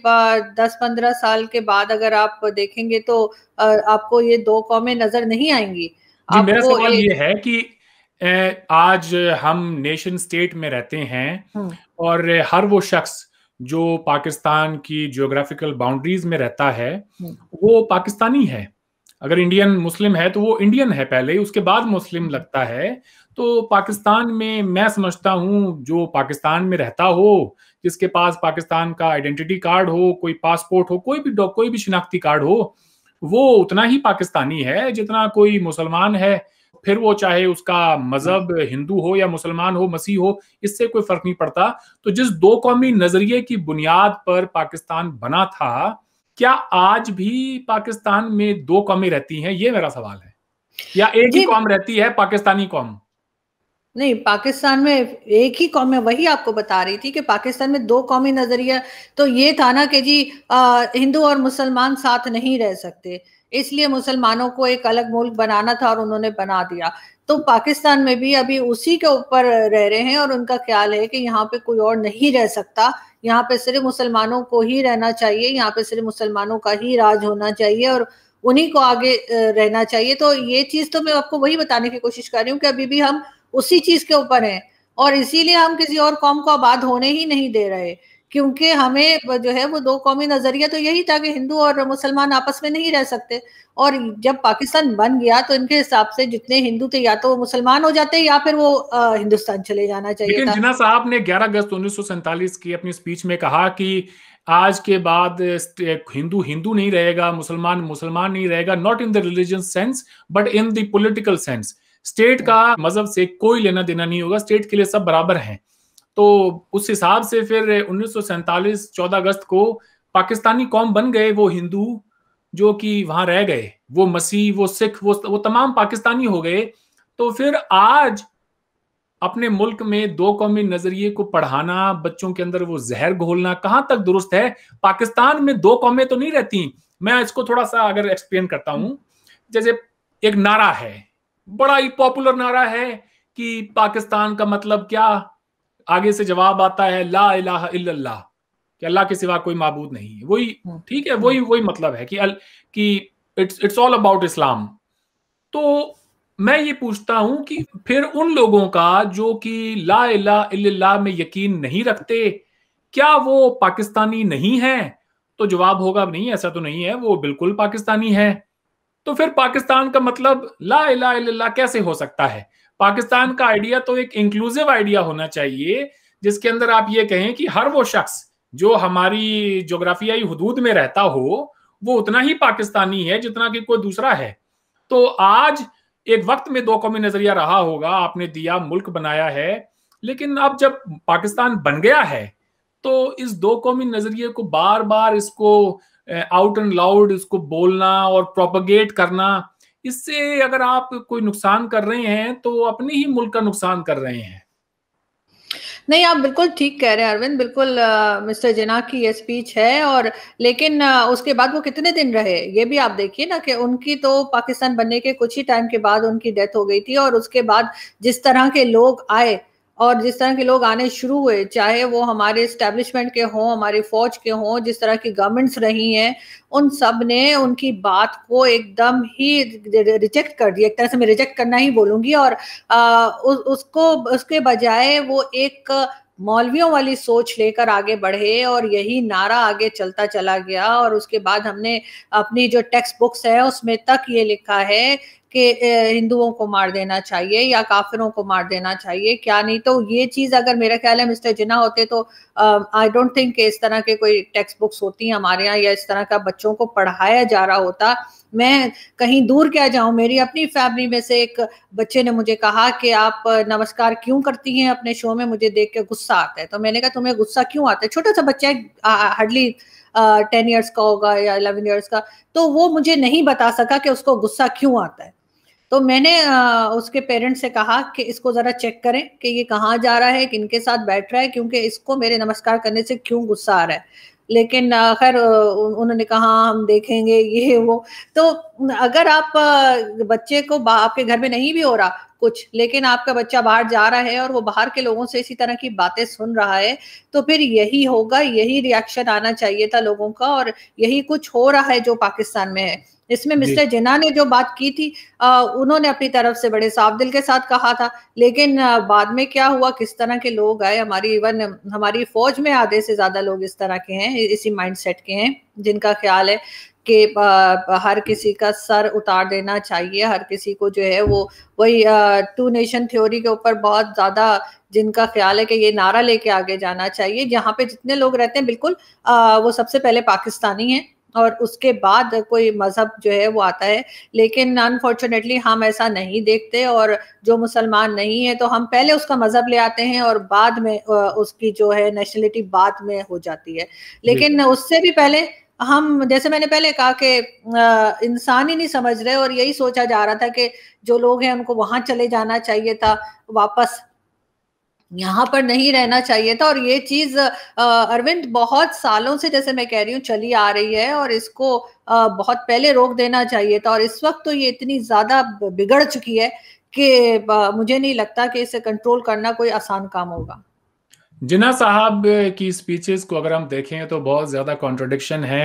दस पंद्रह साल के बाद अगर आप देखेंगे तो आपको ये दो कौमें नज़र नहीं आएंगी जी, मेरा सवाल ये है कि आज हम नेशन स्टेट में रहते हैं हम्म। और हर वो शख्स जो पाकिस्तान की जियोग्राफिकल बाउंड्रीज में रहता है हम्म। वो पाकिस्तानी है अगर इंडियन मुस्लिम है तो वो इंडियन है पहले उसके बाद मुस्लिम लगता है तो पाकिस्तान में मैं समझता हूँ जो पाकिस्तान में रहता हो जिसके पास पाकिस्तान का आइडेंटिटी कार्ड हो कोई पासपोर्ट हो कोई भी कोई भी शिनाख्ती कार्ड हो वो उतना ही पाकिस्तानी है जितना कोई मुसलमान है फिर वो चाहे उसका मजहब हम्म। हिंदू हो या मुसलमान हो मसीह हो इससे कोई फर्क नहीं पड़ता तो जिस दो कौमी नजरिए की बुनियाद पर पाकिस्तान बना था क्या आज भी पाकिस्तान में दो कौमी रहती हैं ये मेरा सवाल है या एक ही कौम रहती है पाकिस्तानी कौम नहीं पाकिस्तान में एक ही कौम में वही आपको बता रही थी कि पाकिस्तान में दो कौमी नजरिया तो ये था ना कि जी हिंदू और मुसलमान साथ नहीं रह सकते इसलिए मुसलमानों को एक अलग मुल्क बनाना था और उन्होंने बना दिया तो पाकिस्तान में भी अभी उसी के ऊपर रह रहे हैं और उनका ख्याल है कि यहाँ पे कोई और नहीं रह सकता यहाँ पे सिर्फ मुसलमानों को ही रहना चाहिए यहाँ पे सिर्फ मुसलमानों का ही राज होना चाहिए और उन्हीं को आगे रहना चाहिए तो ये चीज तो मैं आपको वही बताने की कोशिश कर रही हूँ कि अभी भी हम उसी चीज के ऊपर हैं और इसीलिए हम किसी और कौम को आबाद होने ही नहीं दे रहे क्योंकि हमें जो है वो दो कौमी नजरिया तो यही था कि हिंदू और मुसलमान आपस में नहीं रह सकते और जब पाकिस्तान बन गया तो इनके हिसाब से जितने हिंदू थे या तो वो मुसलमान हो जाते या फिर वो हिंदुस्तान चले जाना चाहिए लेकिन जिना साहब ने 11 अगस्त उन्नीस की अपनी स्पीच में कहा कि आज के बाद हिंदू हिंदू नहीं रहेगा मुसलमान मुसलमान नहीं रहेगा not in the religion sense but in the sense state का मजहब से कोई लेना देना नहीं होगा स्टेट के लिए सब बराबर हैं तो उस हिसाब से फिर उन्नीस सौ अगस्त को पाकिस्तानी कौम बन गए वो हिंदू जो कि वहां रह गए वो मसीह वो सिख वो वो तमाम पाकिस्तानी हो गए तो फिर आज अपने मुल्क में दो कौमी नजरिए को पढ़ाना बच्चों के अंदर वो जहर घोलना कहाँ तक दुरुस्त है पाकिस्तान में दो कौमें तो नहीं रहती मैं इसको थोड़ा सा अगर एक्सप्लेन करता हूँ जैसे एक नारा है बड़ा ही पॉपुलर नारा है कि पाकिस्तान का मतलब क्या आगे से जवाब आता है ला इलाह इल्लल्लाह कि अल्लाह के सिवा कोई मबूद नहीं है वही हम्म। ठीक है वही वही मतलब है कि अल, कि it's it's all about Islam तो मैं ये पूछता हूं कि फिर उन लोगों का जो कि ला इला इल्लल्लाह में यकीन नहीं रखते क्या वो पाकिस्तानी नहीं है तो जवाब होगा नहीं ऐसा तो नहीं है वो बिल्कुल पाकिस्तानी है तो फिर पाकिस्तान का मतलब ला इला कैसे हो सकता है पाकिस्तान का आइडिया तो एक इंक्लूसिव आइडिया होना चाहिए जिसके अंदर आप ये कहें कि हर वो शख्स जो हमारी जोग्राफियाई हदूद में रहता हो वो उतना ही पाकिस्तानी है जितना कि कोई दूसरा है तो आज एक वक्त में दो कौमी नजरिया रहा होगा आपने दिया मुल्क बनाया है लेकिन अब जब पाकिस्तान बन गया है तो इस दो कौमी नजरिए को बार बार इसको आउट एंड लाउड इसको बोलना और प्रोपगेट करना इससे अगर आप कोई नुकसान कर रहे हैं तो अपने ही मुल्क का नुकसान कर रहे हैं नहीं आप बिल्कुल ठीक कह रहे हैं अरविंद बिल्कुल आ, मिस्टर जिना की ये स्पीच है और लेकिन आ, उसके बाद वो कितने दिन रहे ये भी आप देखिए ना कि उनकी तो पाकिस्तान बनने के कुछ ही टाइम के बाद उनकी डेथ हो गई थी और उसके बाद जिस तरह के लोग आए और जिस तरह के लोग आने शुरू हुए चाहे वो हमारे इस्टेब्लिशमेंट के हों हमारे फौज के हों जिस तरह की गवर्नमेंट्स रही हैं उन सब ने उनकी बात को एकदम ही रिजेक्ट कर दिया एक तरह से मैं रिजेक्ट करना ही बोलूंगी और आ, उ, उसको उसके बजाय वो एक मौलवियों वाली सोच लेकर आगे बढ़े और यही नारा आगे चलता चला गया और उसके बाद हमने अपनी जो टेक्स्ट बुक्स है उसमें तक ये लिखा है कि हिंदुओं को मार देना चाहिए या काफिरों को मार देना चाहिए क्या नहीं तो ये चीज़ अगर मेरा ख्याल है मिस्टर जिना होते तो आई डोंट थिंक इस तरह के कोई टेक्स्ट बुक्स होती हैं हमारे यहाँ या इस तरह का बच्चों को पढ़ाया जा रहा होता मैं कहीं दूर क्या जाऊं मेरी अपनी फैमिली में से एक बच्चे ने मुझे कहा कि आप नमस्कार क्यों करती हैं अपने शो में मुझे देख के गुस्सा आता है तो मैंने कहा तुम्हें गुस्सा क्यों आता है छोटा सा बच्चा हार्डली टेन ईयर्स का होगा या इलेवन ईयर्स का तो वो मुझे नहीं बता सका कि उसको गुस्सा क्यों आता है तो मैंने आ, उसके पेरेंट्स से कहा कि इसको ज़रा चेक करें कि ये कहाँ जा रहा है किन के साथ बैठ रहा है क्योंकि इसको मेरे नमस्कार करने से क्यों गुस्सा आ रहा है लेकिन खैर उन्होंने कहा हम देखेंगे ये वो तो अगर आप बच्चे को आपके घर में नहीं भी हो रहा कुछ लेकिन आपका बच्चा बाहर जा रहा है और वो बाहर के लोगों से इसी तरह की बातें सुन रहा है तो फिर यही होगा यही रिएक्शन आना चाहिए था लोगों का और यही कुछ हो रहा है जो पाकिस्तान में है इसमें मिस्टर जिना ने जो बात की थी आ, उन्होंने अपनी तरफ से बड़े साफ दिल के साथ कहा था लेकिन बाद में क्या हुआ किस तरह के लोग आए हमारी इवन हमारी फौज में आधे से ज्यादा लोग इस तरह के हैं इसी माइंडसेट के हैं जिनका ख्याल है के हर किसी का सर उतार देना चाहिए हर किसी को जो है वो वही टू नेशन थ्योरी के ऊपर बहुत ज़्यादा जिनका ख्याल है कि ये नारा लेके आगे जाना चाहिए यहाँ पे जितने लोग रहते हैं बिल्कुल वो सबसे पहले पाकिस्तानी हैं और उसके बाद कोई मज़हब जो है वो आता है लेकिन अनफॉर्चुनेटली हम ऐसा नहीं देखते और जो मुसलमान नहीं है तो हम पहले उसका मज़हब ले आते हैं और बाद में उसकी जो है नेशनलिटी बाद में हो जाती है लेकिन उससे भी पहले हम जैसे मैंने पहले कहा कि इंसान ही नहीं समझ रहे और यही सोचा जा रहा था कि जो लोग हैं उनको वहां चले जाना चाहिए था वापस यहाँ पर नहीं रहना चाहिए था और ये चीज अरविंद बहुत सालों से जैसे मैं कह रही हूँ चली आ रही है और इसको बहुत पहले रोक देना चाहिए था और इस वक्त तो ये इतनी ज्यादा बिगड़ चुकी है कि मुझे नहीं लगता कि इसे कंट्रोल करना कोई आसान काम होगा जिना साहब की स्पीचेस को अगर हम देखें तो बहुत ज्यादा कॉन्ट्रोडिक्शन है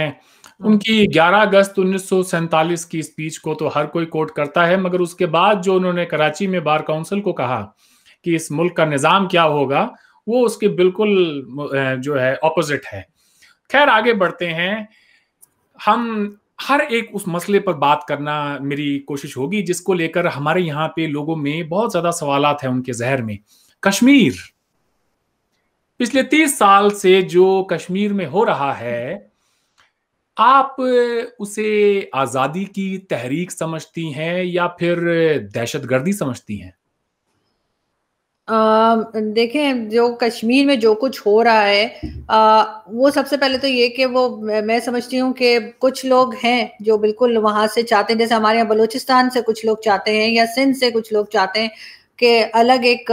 उनकी 11 अगस्त उन्नीस की स्पीच को तो हर कोई कोट करता है मगर उसके बाद जो उन्होंने कराची में बार काउंसिल को कहा कि इस मुल्क का निज़ाम क्या होगा वो उसके बिल्कुल जो है ऑपोजिट है खैर आगे बढ़ते हैं हम हर एक उस मसले पर बात करना मेरी कोशिश होगी जिसको लेकर हमारे यहाँ पे लोगों में बहुत ज़्यादा सवालत है उनके जहर में कश्मीर पिछले तीस साल से जो कश्मीर में हो रहा है आप उसे आज़ादी की तहरीक समझती हैं या फिर दहशतगर्दी समझती हैं देखें जो कश्मीर में जो कुछ हो रहा है आ, वो सबसे पहले तो ये कि वो मैं समझती हूँ कि कुछ लोग हैं जो बिल्कुल वहां से चाहते हैं जैसे हमारे यहाँ बलूचिस्तान से कुछ लोग चाहते हैं या सिंध से कुछ लोग चाहते हैं कि अलग एक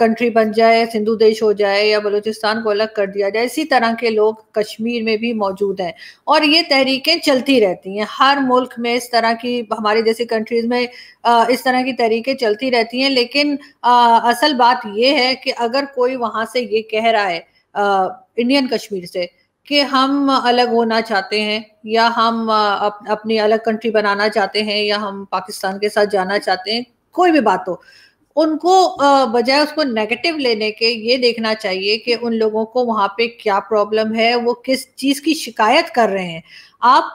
कंट्री बन जाए सिंधु देश हो जाए या बलूचिस्तान को अलग कर दिया जाए इसी तरह के लोग कश्मीर में भी मौजूद हैं और ये तहरीकें चलती रहती हैं हर मुल्क में इस तरह की हमारे जैसी कंट्रीज में इस तरह की तहरीकें चलती रहती हैं लेकिन असल बात ये है कि अगर कोई वहाँ से ये कह रहा है इंडियन कश्मीर से कि हम अलग होना चाहते हैं या हम अप, अपनी अलग कंट्री बनाना चाहते हैं या हम पाकिस्तान के साथ जाना चाहते हैं कोई भी बात हो उनको बजाय उसको नेगेटिव लेने के ये देखना चाहिए कि उन लोगों को वहाँ पे क्या प्रॉब्लम है वो किस चीज़ की शिकायत कर रहे हैं आप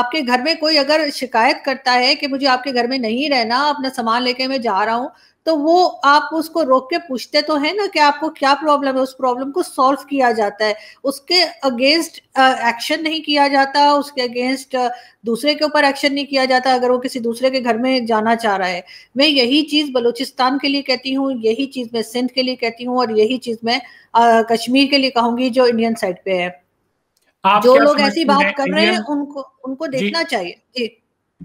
आपके घर में कोई अगर शिकायत करता है कि मुझे आपके घर में नहीं रहना अपना सामान लेके मैं जा रहा हूँ तो वो आप उसको रोक के पूछते तो है ना कि आपको क्या प्रॉब्लम है उस प्रॉब्लम को सॉल्व किया जाता है उसके अगेंस्ट एक्शन नहीं किया जाता उसके अगेंस्ट दूसरे के ऊपर एक्शन नहीं किया जाता अगर वो किसी दूसरे के घर में जाना चाह रहा है मैं यही चीज़ बलूचिस्तान के लिए कहती हूँ यही चीज़ मैं सिंध के लिए कहती हूँ और यही चीज़ मैं कश्मीर के लिए कहूंगी जो इंडियन साइड पे है जो लोग ऐसी बात कर रहे हैं उनको उनको देखना चाहिए जी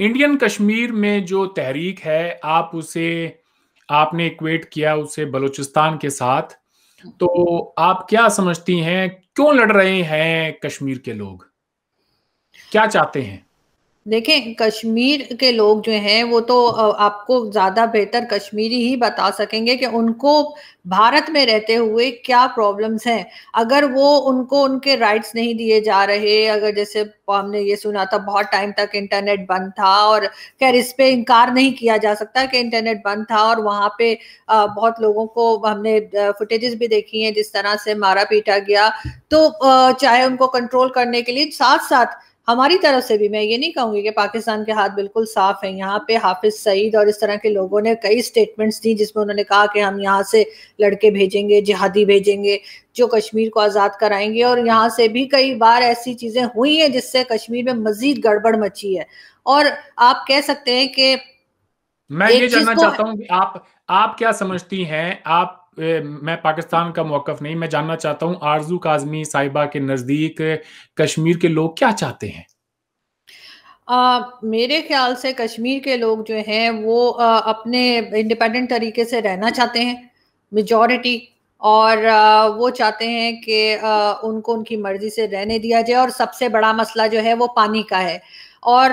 इंडियन कश्मीर में जो तहरीक है आप उसे आपने इक्वेट किया उसे बलूचिस्तान के साथ तो आप क्या समझती हैं क्यों लड़ रहे हैं कश्मीर के लोग क्या चाहते हैं देखें कश्मीर के लोग जो हैं वो तो आपको ज़्यादा बेहतर कश्मीरी ही बता सकेंगे कि उनको भारत में रहते हुए क्या प्रॉब्लम्स हैं अगर वो उनको उनके राइट्स नहीं दिए जा रहे अगर जैसे हमने ये सुना था बहुत टाइम तक इंटरनेट बंद था और खैर इस पे इनकार नहीं किया जा सकता कि इंटरनेट बंद था और वहाँ पे बहुत लोगों को हमने फुटेजेस भी देखी हैं जिस तरह से मारा पीटा गया तो चाहे उनको कंट्रोल करने के लिए साथ साथ हमारी तरफ से भी मैं ये नहीं कहूंगी कि पाकिस्तान के हाथ बिल्कुल साफ हैं यहाँ पे हाफिज सईद और इस तरह के लोगों ने कई स्टेटमेंट्स दी जिसमें उन्होंने कहा कि हम यहाँ से लड़के भेजेंगे जिहादी भेजेंगे जो कश्मीर को आज़ाद कराएंगे और यहाँ से भी कई बार ऐसी चीज़ें हुई हैं जिससे कश्मीर में मजीद गड़बड़ मची है और आप कह सकते हैं कि मैं ये जानना चाहता हूँ आप आप क्या समझती हैं आप मैं पाकिस्तान का मौकफ नहीं मैं जानना चाहता हूँ आरजू काजमी साहिबा के नजदीक कश्मीर के लोग क्या चाहते हैं आ, मेरे ख्याल से कश्मीर के लोग जो हैं वो आ, अपने इंडिपेंडेंट तरीके से रहना चाहते हैं मेजॉरिटी और आ, वो चाहते हैं कि उनको उनकी मर्जी से रहने दिया जाए और सबसे बड़ा मसला जो है वो पानी का है और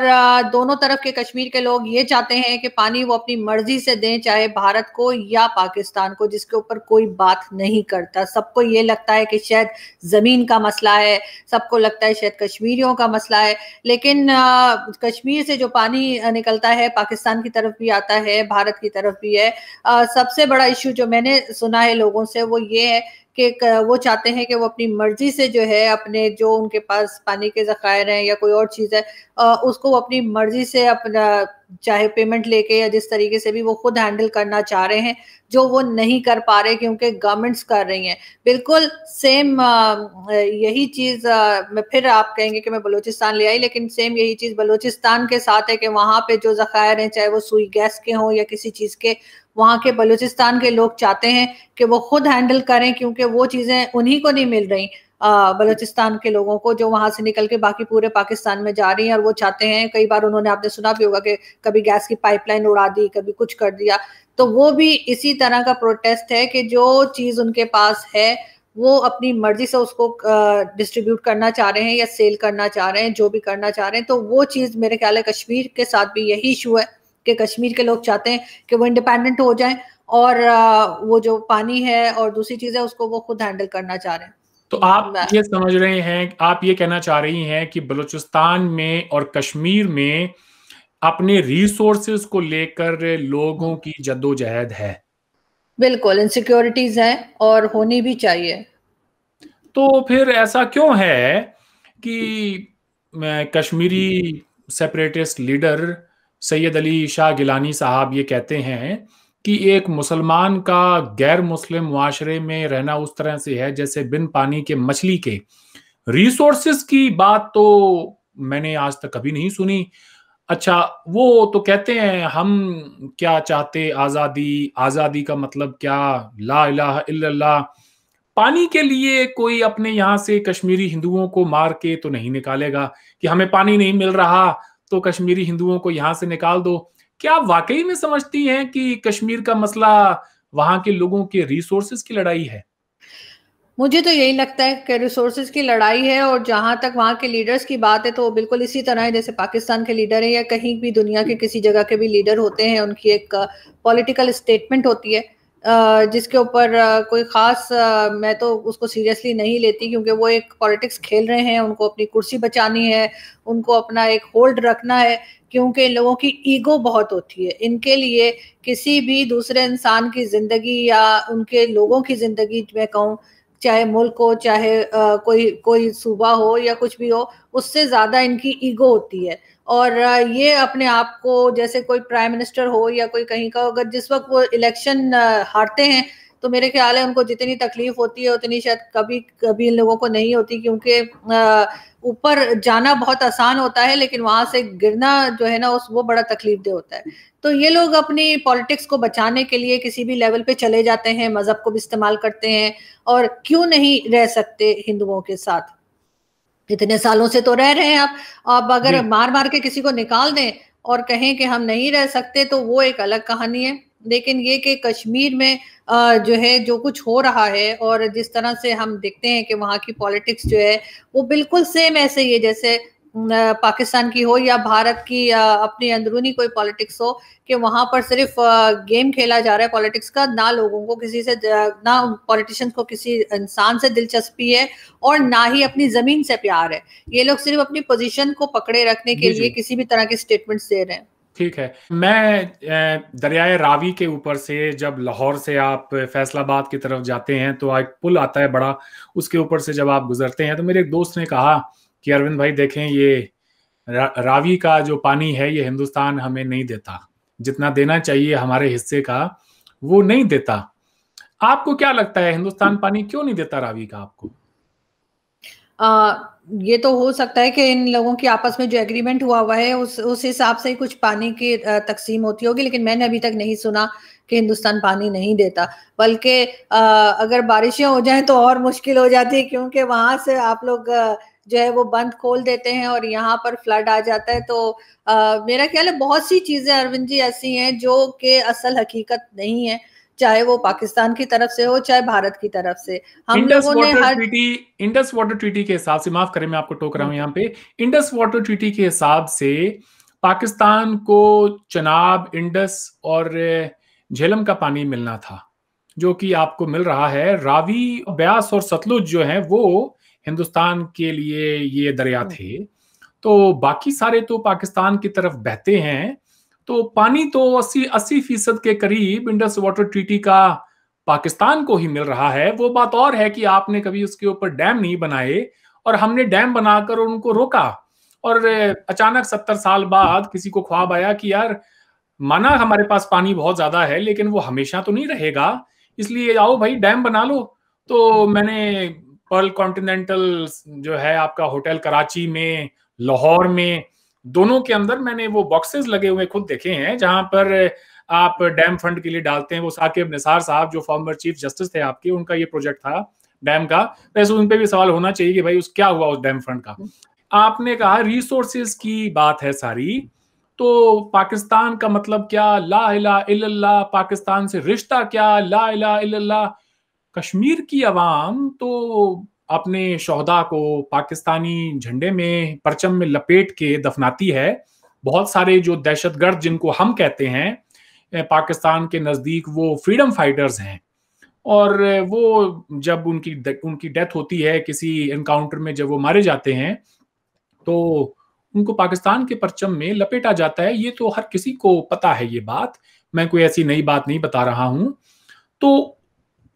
दोनों तरफ के कश्मीर के लोग ये चाहते हैं कि पानी वो अपनी मर्जी से दें चाहे भारत को या पाकिस्तान को जिसके ऊपर कोई बात नहीं करता सबको ये लगता है कि शायद ज़मीन का मसला है सबको लगता है शायद कश्मीरियों का मसला है लेकिन कश्मीर से जो पानी निकलता है पाकिस्तान की तरफ भी आता है भारत की तरफ भी है सबसे बड़ा इशू जो मैंने सुना है लोगों से वो ये है कि वो चाहते हैं कि वो अपनी मर्जी से जो है अपने जो उनके पास पानी के ज़खायर हैं या कोई और चीज़ है उसको वो अपनी मर्जी से अपना चाहे पेमेंट लेके या जिस तरीके से भी वो खुद हैंडल करना चाह रहे हैं जो वो नहीं कर पा रहे क्योंकि गवर्नमेंट्स कर रही हैं बिल्कुल सेम यही चीज़ मैं फिर आप कहेंगे कि मैं बलूचिस्तान ले आई लेकिन सेम यही चीज़ बलूचिस्तान के साथ है कि वहाँ पे जो ज़खायर हैं चाहे वो सुई गैस के हों या किसी चीज़ के वहाँ के बलूचिस्तान के लोग चाहते हैं कि वो खुद हैंडल करें क्योंकि वो चीज़ें उन्हीं को नहीं मिल रही बलूचिस्तान के लोगों को जो वहाँ से निकल के बाकी पूरे पाकिस्तान में जा रही हैं और वो चाहते हैं कई बार उन्होंने आपने सुना भी होगा कि कभी गैस की पाइपलाइन उड़ा दी कभी कुछ कर दिया तो वो भी इसी तरह का प्रोटेस्ट है कि जो चीज़ उनके पास है वो अपनी मर्जी से उसको डिस्ट्रीब्यूट करना चाह रहे हैं या सेल करना चाह रहे हैं जो भी करना चाह रहे हैं तो वो चीज़ मेरे ख्याल है कश्मीर के साथ भी यही इशू है के कश्मीर के लोग चाहते हैं कि वो इंडिपेंडेंट हो जाएं और वो जो पानी है और दूसरी चीज है उसको वो खुद हैंडल करना चाह रहे हैं तो आप ये समझ रहे हैं आप ये कहना चाह रही हैं कि बलूचिस्तान में और कश्मीर में अपने रिसोर्सेज को लेकर लोगों की जद्दोजहद है बिल्कुल इनसिक्योरिटीज हैं और होनी भी चाहिए तो फिर ऐसा क्यों है कि कश्मीरी सेपरेटिस्ट लीडर सैयद अली शाह गिलानी साहब ये कहते हैं कि एक मुसलमान का गैर मुस्लिम माशरे में रहना उस तरह से है जैसे बिन पानी के मछली के रिसोर्सेस की बात तो मैंने आज तक कभी नहीं सुनी अच्छा वो तो कहते हैं हम क्या चाहते आज़ादी आज़ादी का मतलब क्या ला इलाह इल्लल्लाह पानी के लिए कोई अपने यहां से कश्मीरी हिंदुओं को मार के तो नहीं निकालेगा कि हमें पानी नहीं मिल रहा तो कश्मीरी हिंदुओं को यहाँ से निकाल दो क्या आप वाकई में समझती हैं कि कश्मीर का मसला वहां के लोगों के रिसोर्सेज की लड़ाई है मुझे तो यही लगता है कि रिसोर्सेज की लड़ाई है और जहां तक वहां के लीडर्स की बात है तो वो बिल्कुल इसी तरह है जैसे पाकिस्तान के लीडर हैं या कहीं भी दुनिया के किसी जगह के भी लीडर होते हैं उनकी एक पॉलिटिकल स्टेटमेंट होती है जिसके ऊपर कोई ख़ास मैं तो उसको सीरियसली नहीं लेती क्योंकि वो एक पॉलिटिक्स खेल रहे हैं उनको अपनी कुर्सी बचानी है उनको अपना एक होल्ड रखना है क्योंकि इन लोगों की ईगो बहुत होती है इनके लिए किसी भी दूसरे इंसान की ज़िंदगी या उनके लोगों की ज़िंदगी मैं कहूँ चाहे मुल्क हो चाहे आ, कोई कोई सूबा हो या कुछ भी हो उससे ज़्यादा इनकी ईगो होती है और ये अपने आप को जैसे कोई प्राइम मिनिस्टर हो या कोई कहीं का अगर जिस वक्त वो इलेक्शन हारते हैं तो मेरे ख्याल है उनको जितनी तकलीफ होती है उतनी शायद कभी कभी इन लोगों को नहीं होती क्योंकि ऊपर जाना बहुत आसान होता है लेकिन वहां से गिरना जो है ना उस वो बड़ा तकलीफ दे होता है तो ये लोग अपनी पॉलिटिक्स को बचाने के लिए किसी भी लेवल पे चले जाते हैं मजहब को भी इस्तेमाल करते हैं और क्यों नहीं रह सकते हिंदुओं के साथ इतने सालों से तो रह रहे हैं आप आप अगर मार मार के किसी को निकाल दें और कहें कि हम नहीं रह सकते तो वो एक अलग कहानी है लेकिन ये कि कश्मीर में जो है जो कुछ हो रहा है और जिस तरह से हम देखते हैं कि वहाँ की पॉलिटिक्स जो है वो बिल्कुल सेम ऐसे ही है जैसे पाकिस्तान की हो या भारत की अपनी अंदरूनी कोई पॉलिटिक्स हो कि वहां पर सिर्फ गेम खेला जा रहा है पॉलिटिक्स का ना लोगों को किसी से ना पॉलिटिशियंस को किसी इंसान से दिलचस्पी है और ना ही अपनी जमीन से प्यार है ये लोग सिर्फ अपनी पोजीशन को पकड़े रखने के लिए किसी भी तरह के स्टेटमेंट्स दे रहे हैं ठीक है मैं दरियाए रावी के ऊपर से जब लाहौर से आप फैसलाबाद की तरफ जाते हैं तो एक पुल आता है बड़ा उसके ऊपर से जब आप गुजरते हैं तो मेरे एक दोस्त ने कहा कि अरविंद भाई देखें ये रा, रावी का जो पानी है ये हिंदुस्तान हमें नहीं देता जितना देना चाहिए हमारे हिस्से का वो नहीं देता आपको क्या लगता है हिंदुस्तान पानी क्यों नहीं देता रावी का आपको आ, ये तो हो सकता है कि इन लोगों की आपस में जो एग्रीमेंट हुआ हुआ है उस उस हिसाब से कुछ पानी की तकसीम होती होगी लेकिन मैंने अभी तक नहीं सुना कि हिंदुस्तान पानी नहीं देता बल्कि अगर बारिशें हो जाएं तो और मुश्किल हो जाती है क्योंकि वहां से आप लोग आ, जो है वो बंद खोल देते हैं और यहाँ पर फ्लड आ जाता है तो आ, मेरा ख्याल है बहुत सी चीज़ें अरविंद जी ऐसी हैं जो कि असल हकीकत नहीं है चाहे वो पाकिस्तान की तरफ से हो चाहे भारत की तरफ से हम लोगों ने हर ट्रीटी इंडस वाटर ट्रीटी के हिसाब से माफ करें मैं आपको टोक रहा हूँ हम्म। यहाँ पे इंडस वाटर ट्रीटी के हिसाब से पाकिस्तान को चनाब इंडस और झेलम का पानी मिलना था जो कि आपको मिल रहा है रावी ब्यास और सतलुज जो है वो हिंदुस्तान के लिए ये दरिया हम्म। थे तो बाकी सारे तो पाकिस्तान की तरफ बहते हैं तो पानी तो अस्सी अस्सी फीसद के करीब इंडस वाटर ट्रीटी का पाकिस्तान को ही मिल रहा है वो बात और है कि आपने कभी उसके ऊपर डैम नहीं बनाए और हमने डैम बनाकर उनको रोका और अचानक सत्तर साल बाद किसी को ख्वाब आया कि यार माना हमारे पास पानी बहुत ज्यादा है लेकिन वो हमेशा तो नहीं रहेगा इसलिए आओ भाई डैम बना लो तो मैंने पर्ल कॉन्टिनेंटल जो है आपका होटल कराची में लाहौर में दोनों के अंदर मैंने वो बॉक्सेस लगे हुए खुद देखे हैं जहां पर आप डैम फंड के लिए डालते हैं वो साकिब निसार साहब जो फॉर्मर चीफ जस्टिस थे आपके उनका ये प्रोजेक्ट था डैम का वैसे उन पर भी सवाल होना चाहिए कि भाई उस क्या हुआ उस डैम फंड का आपने कहा रिसोर्सेज की बात है सारी तो पाकिस्तान का मतलब क्या ला इला पाकिस्तान से रिश्ता क्या ला इला कश्मीर की आवाम तो अपने शहदा को पाकिस्तानी झंडे में परचम में लपेट के दफनाती है बहुत सारे जो दहशतगर्द जिनको हम कहते हैं पाकिस्तान के नज़दीक वो फ्रीडम फाइटर्स हैं और वो जब उनकी उनकी डेथ होती है किसी एनकाउंटर में जब वो मारे जाते हैं तो उनको पाकिस्तान के परचम में लपेटा जाता है ये तो हर किसी को पता है ये बात मैं कोई ऐसी नई बात नहीं बता रहा हूं तो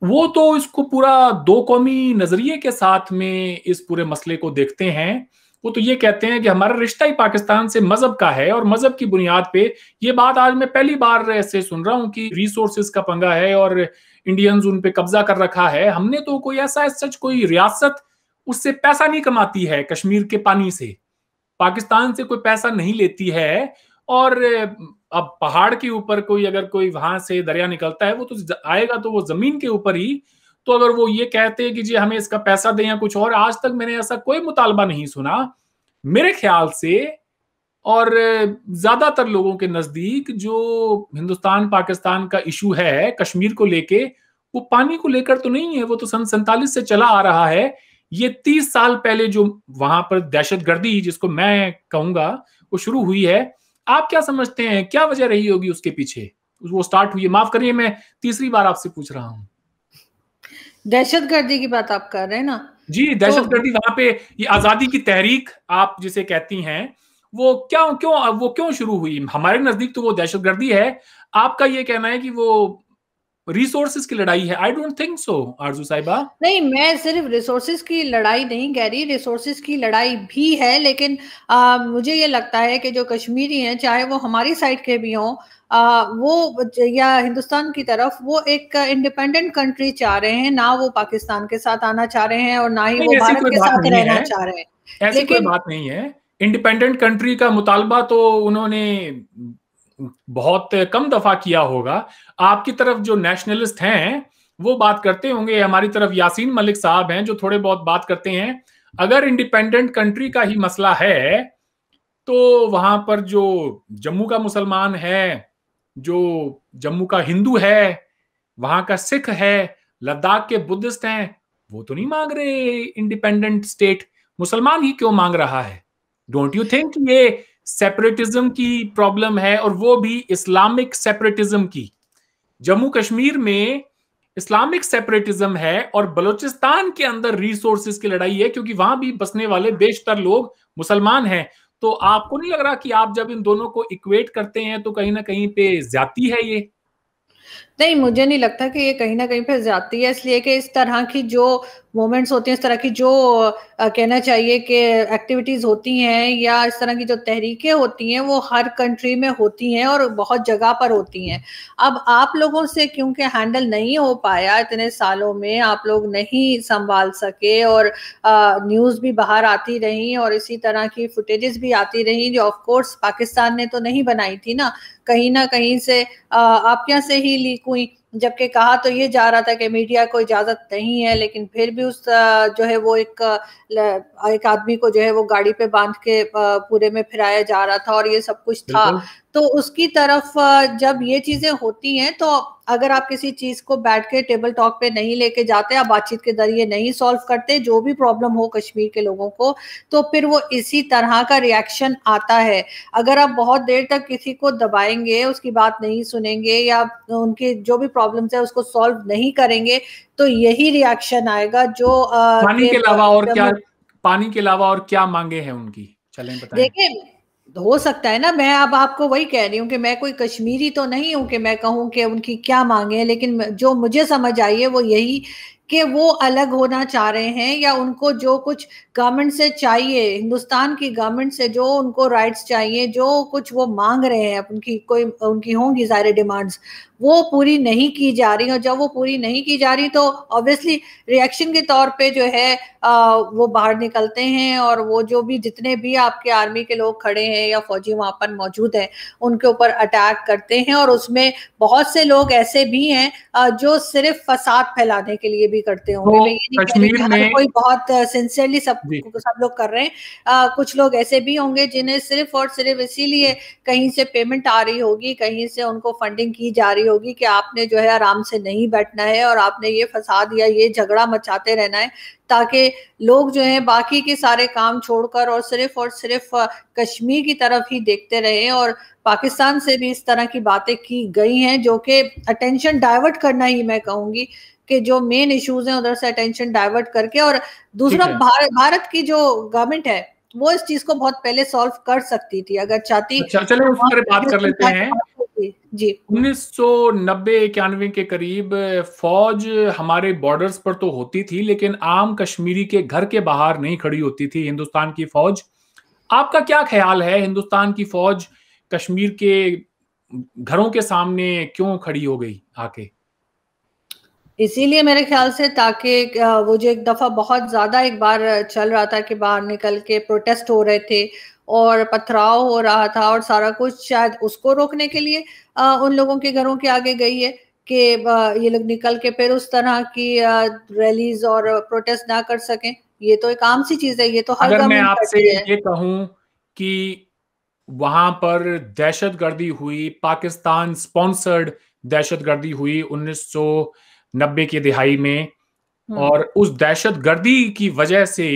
वो तो इसको पूरा दो कौमी नजरिए के साथ में इस पूरे मसले को देखते हैं वो तो ये कहते हैं कि हमारा रिश्ता ही पाकिस्तान से मजहब का है और मजहब की बुनियाद पे ये बात आज मैं पहली बार ऐसे सुन रहा हूँ कि रिसोर्सेज का पंगा है और इंडियंस उन पे कब्जा कर रखा है हमने तो कोई ऐसा सच कोई रियासत उससे पैसा नहीं कमाती है कश्मीर के पानी से पाकिस्तान से कोई पैसा नहीं लेती है और अब पहाड़ के ऊपर कोई अगर कोई वहां से दरिया निकलता है वो तो आएगा तो वो जमीन के ऊपर ही तो अगर वो ये कहते हैं कि जी हमें इसका पैसा दें या कुछ और आज तक मैंने ऐसा कोई मुतालबा नहीं सुना मेरे ख्याल से और ज्यादातर लोगों के नजदीक जो हिंदुस्तान पाकिस्तान का इशू है कश्मीर को लेके वो पानी को लेकर तो नहीं है वो तो सन सैतालीस से चला आ रहा है ये तीस साल पहले जो वहां पर दहशत गर्दी जिसको मैं कहूंगा वो शुरू हुई है आप क्या समझते हैं क्या वजह रही होगी उसके पीछे वो स्टार्ट हुई माफ करिए मैं तीसरी बार आपसे पूछ रहा हूँ दहशत गर्दी की बात आप कर रहे हैं ना जी तो दहशत तो, गर्दी वहां पे ये आजादी की तहरीक आप जिसे कहती हैं वो क्यों क्यों वो क्यों शुरू हुई हमारे नजदीक तो वो दहशत गर्दी है आपका ये कहना है कि वो रिसोर्सेज की लड़ाई है आई डोंट थिंक सो आरजू साहिबा नहीं मैं सिर्फ रिसोर्सेज की लड़ाई नहीं कह रही रिसोर्सेज की लड़ाई भी है लेकिन आ, मुझे ये लगता है कि जो कश्मीरी हैं चाहे वो हमारी साइड के भी हों वो या हिंदुस्तान की तरफ वो एक इंडिपेंडेंट कंट्री चाह रहे हैं ना वो पाकिस्तान के साथ आना चाह रहे हैं और ना ही वो भारत के साथ रहना चाह रहे हैं ऐसी कोई बात नहीं है इंडिपेंडेंट कंट्री का मुतालबा तो उन्होंने बहुत कम दफा किया होगा आपकी तरफ जो नेशनलिस्ट हैं वो बात करते होंगे हमारी तरफ यासीन मलिक साहब हैं जो थोड़े बहुत बात करते हैं अगर इंडिपेंडेंट कंट्री का ही मसला है तो वहां पर जो जम्मू का मुसलमान है जो जम्मू का हिंदू है वहां का सिख है लद्दाख के बुद्धिस्ट हैं वो तो नहीं मांग रहे इंडिपेंडेंट स्टेट मुसलमान ही क्यों मांग रहा है डोंट यू थिंक ये सेपरेटिज्म की प्रॉब्लम है और वो भी इस्लामिक सेपरेटिज्म की जम्मू कश्मीर में इस्लामिक सेपरेटिज्म है और बलोचिस्तान के अंदर रिसोर्सिस की लड़ाई है क्योंकि वहां भी बसने वाले बेशतर लोग मुसलमान हैं तो आपको नहीं लग रहा कि आप जब इन दोनों को इक्वेट करते हैं तो कहीं ना कहीं पे जाती है ये नहीं मुझे नहीं लगता कि ये कहीं ना कहीं फिर जाती है इसलिए कि इस तरह की जो मोमेंट्स होती हैं इस तरह की जो आ, कहना चाहिए कि एक्टिविटीज होती हैं या इस तरह की जो तहरीकें होती हैं वो हर कंट्री में होती हैं और बहुत जगह पर होती हैं अब आप लोगों से क्योंकि हैंडल नहीं हो पाया इतने सालों में आप लोग नहीं संभाल सके और न्यूज़ भी बाहर आती रही और इसी तरह की फुटेजेस भी आती रही जो ऑफकोर्स पाकिस्तान ने तो नहीं बनाई थी ना कहीं ना कहीं से आ, आप यहाँ से ही लीक हुई जबकि कहा तो ये जा रहा था कि मीडिया को इजाज़त नहीं है लेकिन फिर भी उस जो है वो एक एक आदमी को जो है वो गाड़ी पे बांध के पूरे में फिराया जा रहा था और ये सब कुछ था तो उसकी तरफ जब ये चीजें होती हैं तो अगर आप किसी चीज को बैठ के टेबल टॉक पे नहीं लेके जाते आप बातचीत के जरिए नहीं सॉल्व करते जो भी प्रॉब्लम हो कश्मीर के लोगों को तो फिर वो इसी तरह का रिएक्शन आता है अगर आप बहुत देर तक किसी को दबाएंगे उसकी बात नहीं सुनेंगे या उनके जो भी प्रॉब्लम्स है उसको सॉल्व नहीं करेंगे तो यही रिएक्शन आएगा जो पानी के अलावा और क्या पानी के अलावा और क्या मांगे हैं उनकी चलें देखिए हो सकता है ना मैं अब आपको वही कह रही हूँ कि मैं कोई कश्मीरी तो नहीं हूँ कि मैं कहूँ कि उनकी क्या मांगे लेकिन जो मुझे समझ आई है वो यही कि वो अलग होना चाह रहे हैं या उनको जो कुछ गवर्नमेंट से चाहिए हिंदुस्तान की गवर्नमेंट से जो उनको राइट्स चाहिए जो कुछ वो मांग रहे हैं उनकी कोई उनकी होंगी सारे डिमांड्स वो पूरी नहीं की जा रही और जब वो पूरी नहीं की जा रही तो ऑब्वियसली रिएक्शन के तौर पे जो है आ, वो बाहर निकलते हैं और वो जो भी जितने भी आपके आर्मी के लोग खड़े हैं या फौजी वहां पर मौजूद हैं उनके ऊपर अटैक करते हैं और उसमें बहुत से लोग ऐसे भी हैं जो सिर्फ फसाद फैलाने के लिए भी करते होंगे तो कोई बहुत सिंसियरली सब सब लोग कर रहे हैं आ, कुछ लोग ऐसे भी होंगे जिन्हें सिर्फ और सिर्फ इसीलिए कहीं से पेमेंट आ रही होगी कहीं से उनको फंडिंग की जा रही रही होगी कि आपने जो है आराम से नहीं बैठना है और आपने ये फसाद या ये झगड़ा मचाते रहना है ताकि लोग जो हैं बाकी के सारे काम छोड़कर और सिर्फ और सिर्फ कश्मीर की तरफ ही देखते रहे और पाकिस्तान से भी इस तरह की बातें की गई हैं जो कि अटेंशन डाइवर्ट करना ही मैं कहूंगी कि जो मेन इश्यूज हैं उधर से अटेंशन डाइवर्ट करके और दूसरा भारत भारत की जो गवर्नमेंट है वो इस चीज को बहुत पहले सॉल्व कर सकती थी अगर चाहती अच्छा, चले उस पर बात कर लेते हैं जी उन्नीस सौ नब्बे इक्यानवे के करीब फौज हमारे बॉर्डर्स पर तो होती थी लेकिन आम कश्मीरी के घर के बाहर नहीं खड़ी होती थी हिंदुस्तान की फौज आपका क्या ख्याल है हिंदुस्तान की फौज कश्मीर के घरों के सामने क्यों खड़ी हो गई आके इसीलिए मेरे ख्याल से ताकि वो जो एक दफा बहुत ज्यादा एक बार चल रहा था कि बाहर निकल के प्रोटेस्ट हो रहे थे और पथराव हो रहा था और सारा कुछ शायद उसको रोकने के लिए आ, उन लोगों के घरों के आगे गई है कि ये लोग निकल के फिर उस तरह की रैलीज और प्रोटेस्ट ना कर सकें ये तो एक आम सी चीज है ये तो हर अगर मैं आपसे ये कहूं कि वहां पर दहशत गर्दी हुई पाकिस्तान स्पॉन्सर्ड दहशत गर्दी हुई उन्नीस की दिहाई में हम्म। और उस दहशत गर्दी की वजह से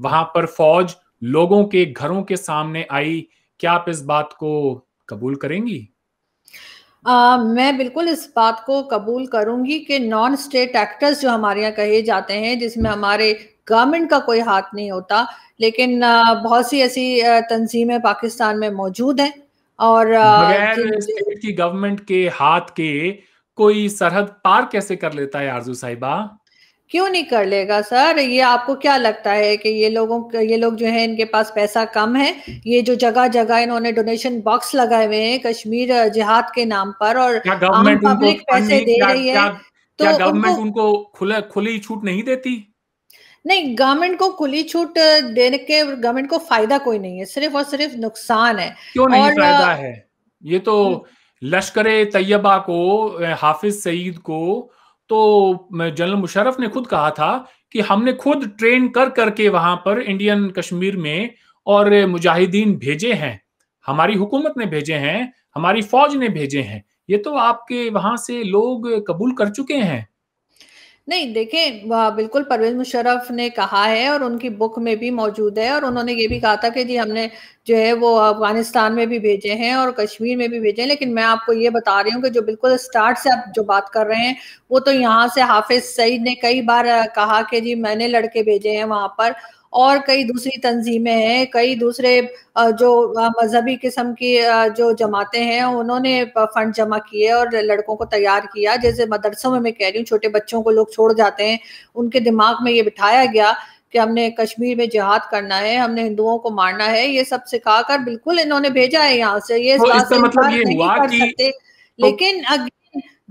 वहां पर फौज लोगों के घरों के सामने आई क्या आप इस बात को कबूल करेंगी आ, मैं बिल्कुल इस बात को कबूल करूंगी कि नॉन स्टेट एक्टर्स जो हमारे यहाँ कहे जाते हैं जिसमें हम्म। हमारे गवर्नमेंट का कोई हाथ नहीं होता लेकिन बहुत सी ऐसी तंजीमें पाकिस्तान में मौजूद हैं और की गवर्नमेंट के हाथ के कोई सरहद पार कैसे कर लेता है आरजू साहिबा क्यों नहीं कर लेगा सर ये आपको क्या लगता है कि ये लोगों ये लोग जो है इनके पास पैसा कम है ये जो जगह जगह इन्होंने डोनेशन बॉक्स लगाए हुए हैं कश्मीर जिहाद के नाम पर और गवर्नमेंट पब्लिक पैसे दे क्या, रही है क्या, तो गवर्नमेंट उनको, उनको खुली छूट नहीं देती नहीं गवर्नमेंट को खुली छूट देने के गवर्नमेंट को फायदा कोई नहीं है सिर्फ और सिर्फ नुकसान है क्यों नहीं और, फायदा है ये तो हम्म। लश्कर तैयबा को हाफिज सईद को तो जनरल मुशरफ ने खुद कहा था कि हमने खुद ट्रेन कर करके वहां पर इंडियन कश्मीर में और मुजाहिदीन भेजे हैं हमारी हुकूमत ने भेजे हैं हमारी फौज ने भेजे हैं ये तो आपके वहां से लोग कबूल कर चुके हैं नहीं देखें बिल्कुल परवेज मुशरफ ने कहा है और उनकी बुक में भी मौजूद है और उन्होंने ये भी कहा था कि जी हमने जो है वो अफगानिस्तान में भी भेजे हैं और कश्मीर में भी भेजे हैं लेकिन मैं आपको ये बता रही हूँ कि जो बिल्कुल स्टार्ट से आप जो बात कर रहे हैं वो तो यहाँ से हाफिज सईद ने कई बार कहा कि जी मैंने लड़के भेजे हैं वहाँ पर और कई दूसरी तंजीमें हैं कई दूसरे जो मजहबी किस्म की जो जमातें हैं उन्होंने फंड जमा किए और लड़कों को तैयार किया जैसे मदरसों में मैं कह रही हूँ छोटे बच्चों को लोग छोड़ जाते हैं उनके दिमाग में ये बिठाया गया कि हमने कश्मीर में जिहाद करना है हमने हिंदुओं को मारना है ये सब सिखा कर बिल्कुल इन्होंने भेजा है यहाँ से ये तो मतलब ये हुआ कि तो लेकिन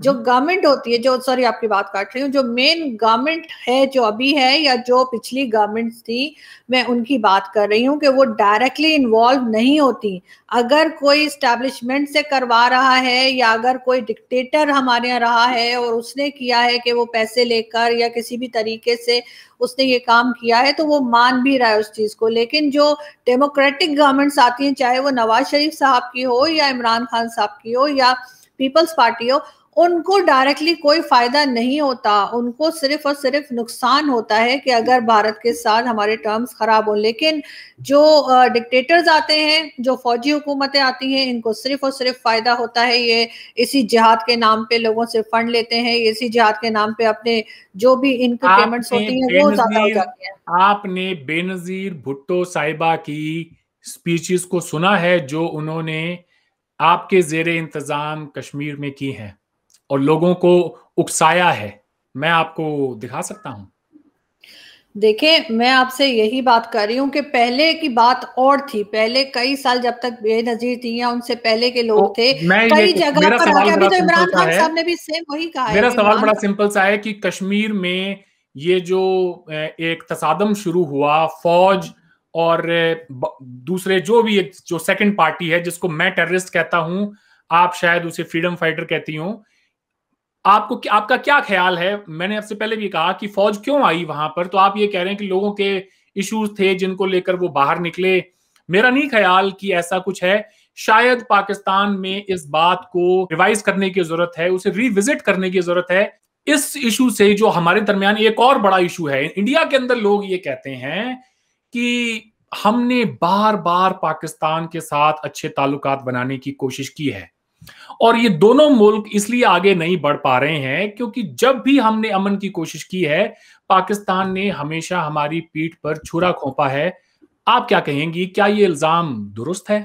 जो गवर्नमेंट हम्म। होती है जो सॉरी आपकी बात काट रही हूँ जो मेन गवर्नमेंट है जो अभी है या जो पिछली गवर्नमेंट थी मैं उनकी बात कर रही हूँ कि वो डायरेक्टली इन्वॉल्व नहीं होती अगर कोई इस्टेब्लिशमेंट से करवा रहा है या अगर कोई डिक्टेटर हमारे यहाँ रहा है और उसने किया है कि वो पैसे लेकर या किसी भी तरीके से उसने ये काम किया है तो वो मान भी रहा है उस चीज को लेकिन जो डेमोक्रेटिक गवर्नमेंट्स आती हैं चाहे वो नवाज शरीफ साहब की हो या इमरान खान साहब की हो या पीपल्स पार्टी हो उनको डायरेक्टली कोई फायदा नहीं होता उनको सिर्फ और सिर्फ नुकसान होता है कि अगर भारत के साथ हमारे टर्म्स खराब हो लेकिन जो डिक्टेटर्स आते हैं जो फौजी हुकूमतें आती हैं इनको सिर्फ और सिर्फ फायदा होता है ये इसी जिहाद के नाम पे लोगों से फंड लेते हैं इसी जिहाद के नाम पे अपने जो भी इनको पेमेंट्स होती है वो ज्यादा हो जाती है आपने बेनजीर भुट्टो साहिबा की स्पीचेस को सुना है जो उन्होंने आपके जेर इंतजाम कश्मीर में की हैं और लोगों को उकसाया है मैं आपको दिखा सकता हूँ देखे मैं आपसे यही बात कर रही हूँ कि पहले की बात और थी पहले कई साल जब तक बेनजीर थी या उनसे पहले के लोग थे कई जगह पर आके अभी तो इमरान खान साहब ने भी सेम वही कहा मेरा सवाल बड़ा सिंपल सा है कि कश्मीर में ये जो एक तसादम शुरू हुआ फौज और दूसरे जो भी एक जो सेकंड पार्टी है जिसको मैं टेररिस्ट कहता हूँ आप शायद उसे फ्रीडम फाइटर कहती हूँ आपको आपका क्या ख्याल है मैंने आपसे पहले भी कहा कि फौज क्यों आई वहां पर तो आप ये कह रहे हैं कि लोगों के इश्यूज थे जिनको लेकर वो बाहर निकले मेरा नहीं ख्याल कि ऐसा कुछ है शायद पाकिस्तान में इस बात को रिवाइज करने की जरूरत है उसे रिविजिट करने की जरूरत है इस इशू से जो हमारे दरमियान एक और बड़ा इशू है इंडिया के अंदर लोग ये कहते हैं कि हमने बार बार पाकिस्तान के साथ अच्छे ताल्लुकात बनाने की कोशिश की है और ये दोनों मुल्क इसलिए आगे नहीं बढ़ पा रहे हैं क्योंकि जब भी हमने अमन की कोशिश की है पाकिस्तान ने हमेशा हमारी पीठ पर छुरा खोपा है आप क्या कहेंगी क्या ये इल्जाम दुरुस्त है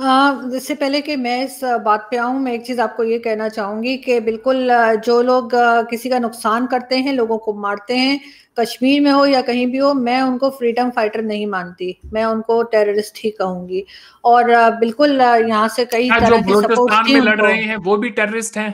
हाँ, इससे पहले कि मैं इस बात पे आऊं मैं एक चीज़ आपको ये कहना चाहूंगी कि बिल्कुल जो लोग किसी का नुकसान करते हैं लोगों को मारते हैं कश्मीर में हो या कहीं भी हो मैं उनको फ्रीडम फाइटर नहीं मानती मैं उनको टेररिस्ट ही कहूंगी और बिल्कुल यहाँ से कई तरह के सपोर्ट में लड़ रहे हैं वो भी टेररिस्ट हैं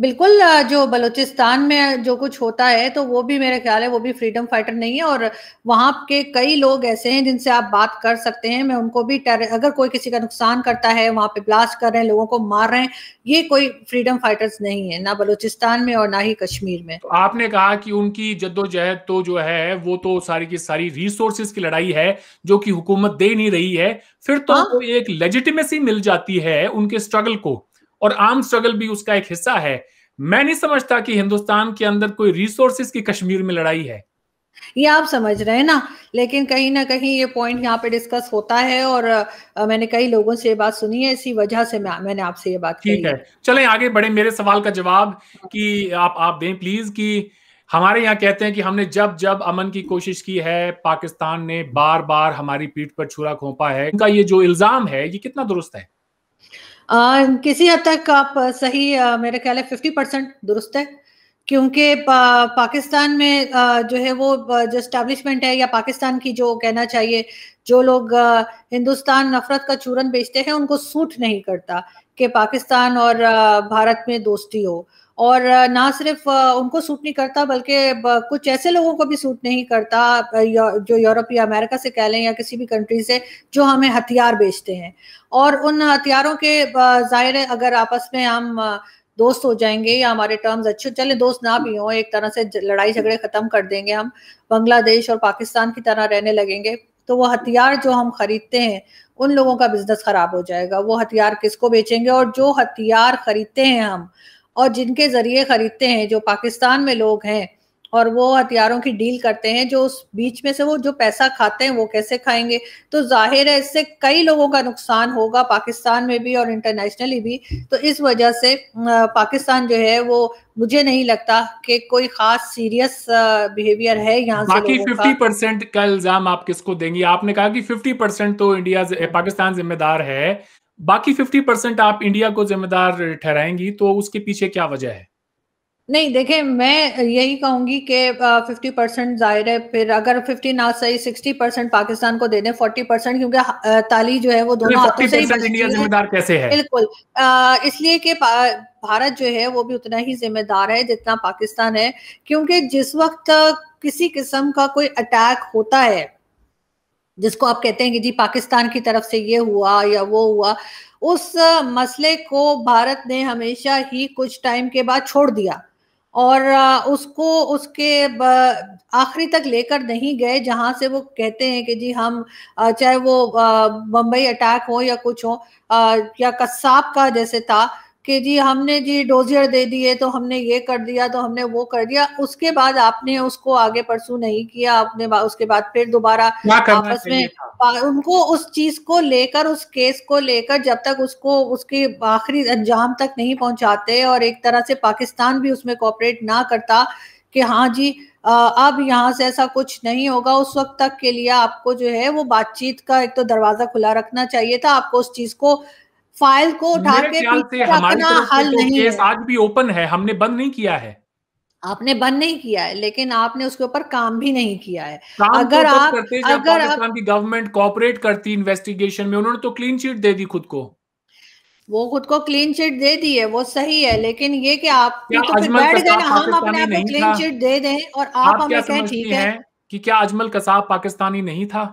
बिल्कुल जो बलूचिस्तान में जो कुछ होता है तो वो भी मेरे ख्याल है वो भी फ्रीडम फाइटर नहीं है और वहाँ के कई लोग ऐसे हैं जिनसे आप बात कर सकते हैं मैं उनको भी टेर अगर कोई किसी का नुकसान करता है वहां पे ब्लास्ट कर रहे हैं लोगों को मार रहे हैं ये कोई फ्रीडम फाइटर्स नहीं है ना बलूचिस्तान में और ना ही कश्मीर में तो आपने कहा कि उनकी जद्दोजहद तो जो है वो तो सारी की सारी रिसोर्सिस की लड़ाई है जो की हुकूमत दे नहीं रही है फिर तो हाँ। एक लेजिटिमेसी मिल जाती है उनके स्ट्रगल को और आर्म स्ट्रगल भी उसका एक हिस्सा है मैं नहीं समझता कि हिंदुस्तान के अंदर कोई रिसोर्सिस की कश्मीर में लड़ाई है ये आप समझ रहे हैं ना लेकिन कहीं ना कहीं ये पॉइंट यहाँ पे डिस्कस होता है और आ, मैंने कई लोगों से ये बात सुनी है इसी वजह से मैं मैंने आपसे ये बात ठीक है चले आगे बढ़े मेरे सवाल का जवाब कि आप आप दें प्लीज कि हमारे यहाँ कहते हैं कि हमने जब जब अमन की कोशिश की है पाकिस्तान ने बार बार हमारी पीठ पर छुरा खोपा है उनका ये जो इल्जाम है ये कितना दुरुस्त है आ, किसी हद तक आप सही आ, मेरे ख्याल है फिफ्टी परसेंट दुरुस्त है क्योंकि पा, पाकिस्तान में आ, जो है वो जो स्टैब्लिशमेंट है या पाकिस्तान की जो कहना चाहिए जो लोग हिंदुस्तान नफरत का चूरन बेचते हैं उनको सूट नहीं करता कि पाकिस्तान और भारत में दोस्ती हो और ना सिर्फ उनको सूट नहीं करता बल्कि कुछ ऐसे लोगों को भी सूट नहीं करता जो यूरोप या अमेरिका से कह लें या किसी भी कंट्री से जो हमें हथियार बेचते हैं और उन हथियारों के जाहिर है अगर आपस में हम दोस्त हो जाएंगे या हमारे टर्म्स अच्छे चले दोस्त ना भी हों एक तरह से लड़ाई झगड़े खत्म कर देंगे हम बांग्लादेश और पाकिस्तान की तरह रहने लगेंगे तो वो हथियार जो हम खरीदते हैं उन लोगों का बिजनेस खराब हो जाएगा वो हथियार किसको बेचेंगे और जो हथियार खरीदते हैं हम और जिनके जरिए खरीदते हैं जो पाकिस्तान में लोग हैं और वो हथियारों की डील करते हैं जो उस बीच में से वो जो पैसा खाते हैं वो कैसे खाएंगे तो जाहिर है इससे कई लोगों का नुकसान होगा पाकिस्तान में भी और इंटरनेशनली भी तो इस वजह से पाकिस्तान जो है वो मुझे नहीं लगता कि कोई खास सीरियस बिहेवियर है यहाँ बाकी फिफ्टी परसेंट का इल्जाम आप किसको देंगी आपने कहा कि फिफ्टी परसेंट तो इंडिया पाकिस्तान जिम्मेदार है बाकी फिफ्टी परसेंट आप इंडिया को जिम्मेदार ठहराएंगी तो उसके पीछे क्या वजह है नहीं देखें मैं यही कहूंगी कि फिफ्टी परसेंट जाहिर है फिर अगर फिफ्टी ना सही सिक्सटी परसेंट पाकिस्तान को दे दें फोर्टी परसेंट क्योंकि ताली जो है वो तो दोनों हाथों से ही इंडिया जिम्मेदार कैसे है बिल्कुल इसलिए कि भारत जो है वो भी उतना ही जिम्मेदार है जितना पाकिस्तान है क्योंकि जिस वक्त किसी किस्म का कोई अटैक होता है जिसको आप कहते हैं कि जी पाकिस्तान की तरफ से ये हुआ या वो हुआ उस मसले को भारत ने हमेशा ही कुछ टाइम के बाद छोड़ दिया और उसको उसके आखिरी तक लेकर नहीं गए जहां से वो कहते हैं कि जी हम चाहे वो बम्बई अटैक हो या कुछ हो या कसाब का जैसे था कि जी हमने जी डोजियर दे दिए तो हमने ये कर दिया तो हमने वो कर दिया उसके बाद आपने उसको आगे परसू नहीं किया आपने उसके बाद फिर दोबारा आपस में उनको उस चीज को लेकर उस केस को लेकर जब तक उसको उसके आखिरी अंजाम तक नहीं पहुंचाते और एक तरह से पाकिस्तान भी उसमें कॉपरेट ना करता कि हाँ जी अब यहाँ से ऐसा कुछ नहीं होगा उस वक्त तक के लिए आपको जो है वो बातचीत का एक तो दरवाजा खुला रखना चाहिए था आपको उस चीज को फाइल को उठा के अपना हल तो नहीं केस आज भी ओपन है हमने बंद नहीं किया है आपने बंद नहीं किया है लेकिन आपने उसके ऊपर काम भी नहीं किया है तो अगर आप अगर आप की गवर्नमेंट कॉपरेट करती इन्वेस्टिगेशन में उन्होंने तो क्लीन चिट दे दी खुद को वो खुद को क्लीन चिट दे दी है वो सही है लेकिन ये कि आप तो बैठ गए हाँ, हम अपने आप को क्लीन चिट दे दें और आप हमें कहें ठीक है कि क्या अजमल कसाब पाकिस्तानी नहीं था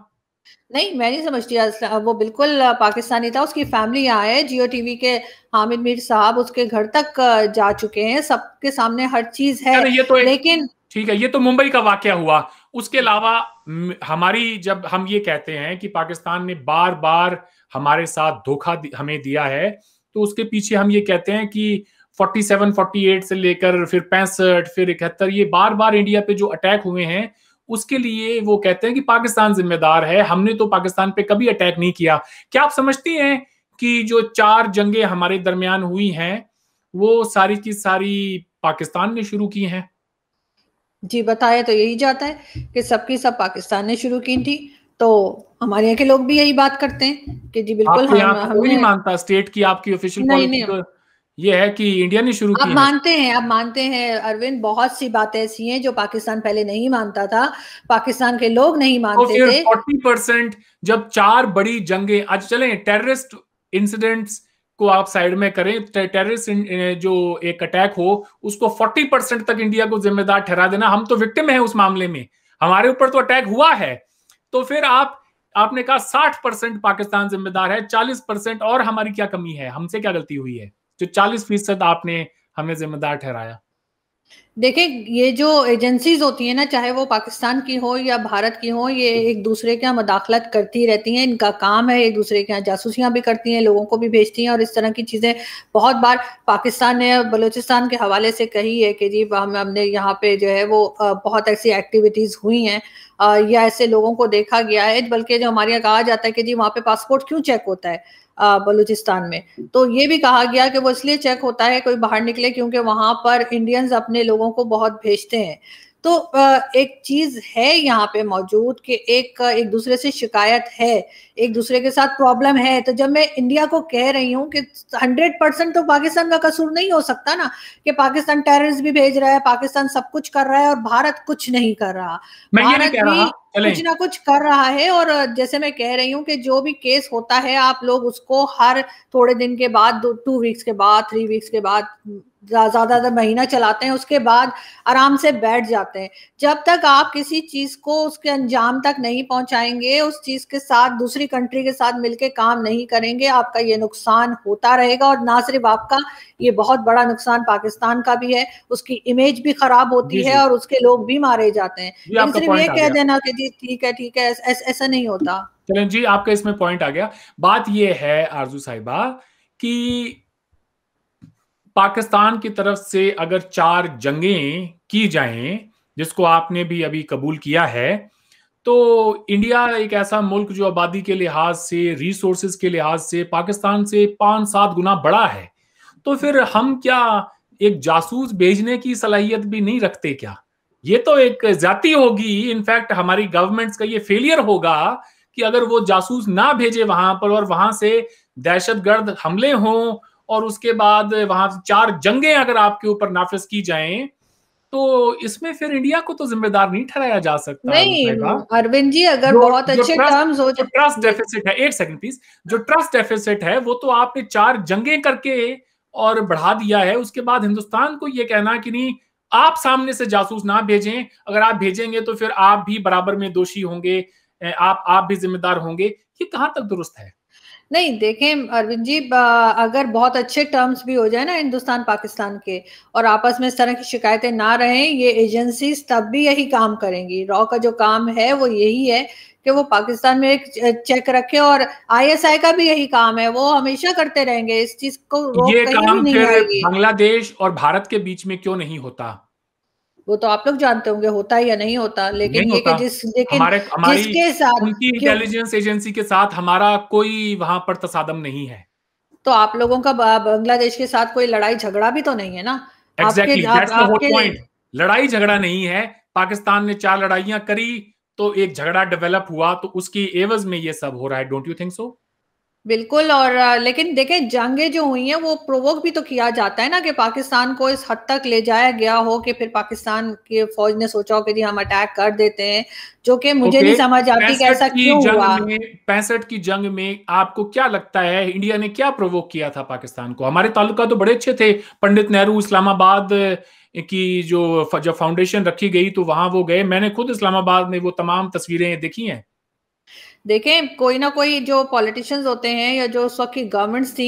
नहीं मैं नहीं समझती वो बिल्कुल पाकिस्तानी था उसकी फैमिली यहाँ है जियो टीवी के हामिद मीर साहब उसके घर तक जा चुके हैं सबके सामने हर चीज है ये तो लेकिन ठीक है ये तो मुंबई का वाक्य हुआ उसके अलावा हमारी जब हम ये कहते हैं कि पाकिस्तान ने बार बार हमारे साथ धोखा हमें दिया है तो उसके पीछे हम ये कहते हैं कि 47, 48 से लेकर फिर पैंसठ फिर इकहत्तर ये बार बार इंडिया पे जो अटैक हुए हैं उसके लिए वो कहते हैं कि पाकिस्तान जिम्मेदार है हमने तो पाकिस्तान पे कभी अटैक नहीं किया क्या आप समझती हैं कि जो चार जंगे हमारे दरमियान हुई हैं वो सारी की सारी पाकिस्तान ने शुरू की हैं जी बताया तो यही जाता है कि सबकी सब पाकिस्तान ने शुरू की थी तो हमारे यहाँ के लोग भी यही बात करते हैं कि जी बिल्कुल हम, हम नहीं मानता स्टेट की आपकी ऑफिशियल नहीं, नहीं, ये है कि इंडिया ने शुरू किया मानते हैं आप मानते हैं अरविंद बहुत सी बातें ऐसी हैं जो पाकिस्तान पहले नहीं मानता था पाकिस्तान के लोग नहीं तो मानते तो फिर फोर्टी परसेंट जब चार बड़ी जंगे आज चले टेररिस्ट इंसिडेंट्स को आप साइड में करें टेररिस्ट जो एक अटैक हो उसको फोर्टी परसेंट तक इंडिया को जिम्मेदार ठहरा देना हम तो विक्टिम है उस मामले में हमारे ऊपर तो अटैक हुआ है तो फिर आप आपने कहा साठ परसेंट पाकिस्तान जिम्मेदार है चालीस परसेंट और हमारी क्या कमी है हमसे क्या गलती हुई है जो 40 फीसद आपने हमें जिम्मेदार ठहराया देखिए ये जो एजेंसीज होती हैं ना चाहे वो पाकिस्तान की हो या भारत की हो ये एक दूसरे के यहाँ मदाखलत करती रहती हैं इनका काम है एक दूसरे के यहाँ जासूसियाँ भी करती हैं लोगों को भी भेजती हैं और इस तरह की चीज़ें बहुत बार पाकिस्तान ने बलूचिस्तान के हवाले से कही है कि जी हम हमने यहाँ पे जो है वो बहुत ऐसी एक्टिविटीज़ हुई हैं या ऐसे लोगों को देखा गया है बल्कि जो हमारे यहाँ कहा जाता है कि जी वहाँ पे पासपोर्ट क्यों चेक होता है बलूचिस्तान में तो ये भी कहा गया कि वो इसलिए चेक होता है कोई बाहर निकले क्योंकि वहां पर इंडियंस अपने लोगों को बहुत भेजते हैं तो एक चीज है यहाँ पे मौजूद कि एक एक दूसरे से शिकायत है एक दूसरे के साथ प्रॉब्लम है तो जब मैं इंडिया को कह रही हूँ कि हंड्रेड परसेंट तो पाकिस्तान का कसूर नहीं हो सकता ना कि पाकिस्तान टेररिस्ट भी भेज रहा है पाकिस्तान सब कुछ कर रहा है और भारत कुछ नहीं कर रहा भारत भी हाँ, कुछ ना कुछ कर रहा है और जैसे मैं कह रही हूँ कि जो भी केस होता है आप लोग उसको हर थोड़े दिन के बाद टू वीक्स के बाद थ्री वीक्स के बाद ज़्यादा महीना चलाते हैं उसके बाद आराम से बैठ जाते हैं जब तक आप किसी चीज़ को उसके अंजाम तक नहीं पहुंचाएंगे उस चीज़ के साथ दूसरी कंट्री के साथ मिलके काम नहीं करेंगे आपका ये नुकसान होता रहेगा और ना सिर्फ आपका ये बहुत बड़ा नुकसान पाकिस्तान का भी है उसकी इमेज भी खराब होती है और उसके लोग भी मारे जाते हैं तो सिर्फ ये कह देना कि जी ठीक है ठीक है ऐसा नहीं होता चलें जी आपका इसमें पॉइंट आ गया बात यह है आरजू साहिबा कि पाकिस्तान की तरफ से अगर चार जंगें की जाएं जिसको आपने भी अभी कबूल किया है तो इंडिया एक ऐसा मुल्क जो आबादी के लिहाज से रिसोर्सेज के लिहाज से पाकिस्तान से पांच सात गुना बड़ा है तो फिर हम क्या एक जासूस भेजने की सलाहियत भी नहीं रखते क्या ये तो एक जाति होगी इनफैक्ट हमारी गवर्नमेंट्स का ये फेलियर होगा कि अगर वो जासूस ना भेजे वहां पर और वहां से दहशतगर्द हमले हों और उसके बाद वहां चार जंगे अगर आपके ऊपर नाफिज की जाएं तो इसमें फिर इंडिया को तो जिम्मेदार नहीं ठहराया जा सकता नहीं अरविंद जी अगर जो, बहुत अच्छे टर्म्स हो जो ट्रस्ट डेफिसिट है एक सेकंड प्लीज जो ट्रस्ट डेफिसिट है वो तो आपने चार जंगे करके और बढ़ा दिया है उसके बाद हिंदुस्तान को ये कहना कि नहीं आप सामने से जासूस ना भेजें अगर आप भेजेंगे तो फिर आप भी बराबर में दोषी होंगे आप आप भी जिम्मेदार होंगे ये कहां तक दुरुस्त है नहीं देखें अरविंद जी अगर बहुत अच्छे टर्म्स भी हो जाए ना हिंदुस्तान पाकिस्तान के और आपस में इस तरह की शिकायतें ना रहें ये एजेंसीज तब भी यही काम करेंगी रॉ का जो काम है वो यही है कि वो पाकिस्तान में एक चेक रखे और आईएसआई का भी यही काम है वो हमेशा करते रहेंगे इस चीज को ये काम बांग्लादेश और भारत के बीच में क्यों नहीं होता वो तो आप लोग जानते होंगे होता है या नहीं होता लेकिन नहीं होता। जिस लेकिन हमारे, हमारी, जिसके साथ उनकी इंटेलिजेंस एजेंसी के साथ हमारा कोई वहां पर तसादम नहीं है तो आप लोगों का बांग्लादेश के साथ कोई लड़ाई झगड़ा भी तो नहीं है ना एग्जैक्टली लड़ाई झगड़ा नहीं है पाकिस्तान ने चार लड़ाइयां करी तो एक झगड़ा डेवलप हुआ तो उसकी एवज में ये सब हो रहा है डोंट यू थिंक सो बिल्कुल और लेकिन देखें जंगे जो हुई हैं वो प्रोवोक भी तो किया जाता है ना कि पाकिस्तान को इस हद तक ले जाया गया हो कि फिर पाकिस्तान की फौज ने सोचा हो कि जी हम अटैक कर देते हैं जो कि मुझे नहीं समझ आती ऐसा क्यों हुआ पैंसठ की जंग में आपको क्या लगता है इंडिया ने क्या प्रोवोक किया था पाकिस्तान को हमारे ताल्लुका तो बड़े अच्छे थे पंडित नेहरू इस्लामाबाद की जो जब फाउंडेशन रखी गई तो वहां वो गए मैंने खुद इस्लामाबाद में वो तमाम तस्वीरें देखी हैं देखें कोई ना कोई जो पॉलिटिशियंस होते हैं या जो उस वक्त की गवर्नमेंट्स थी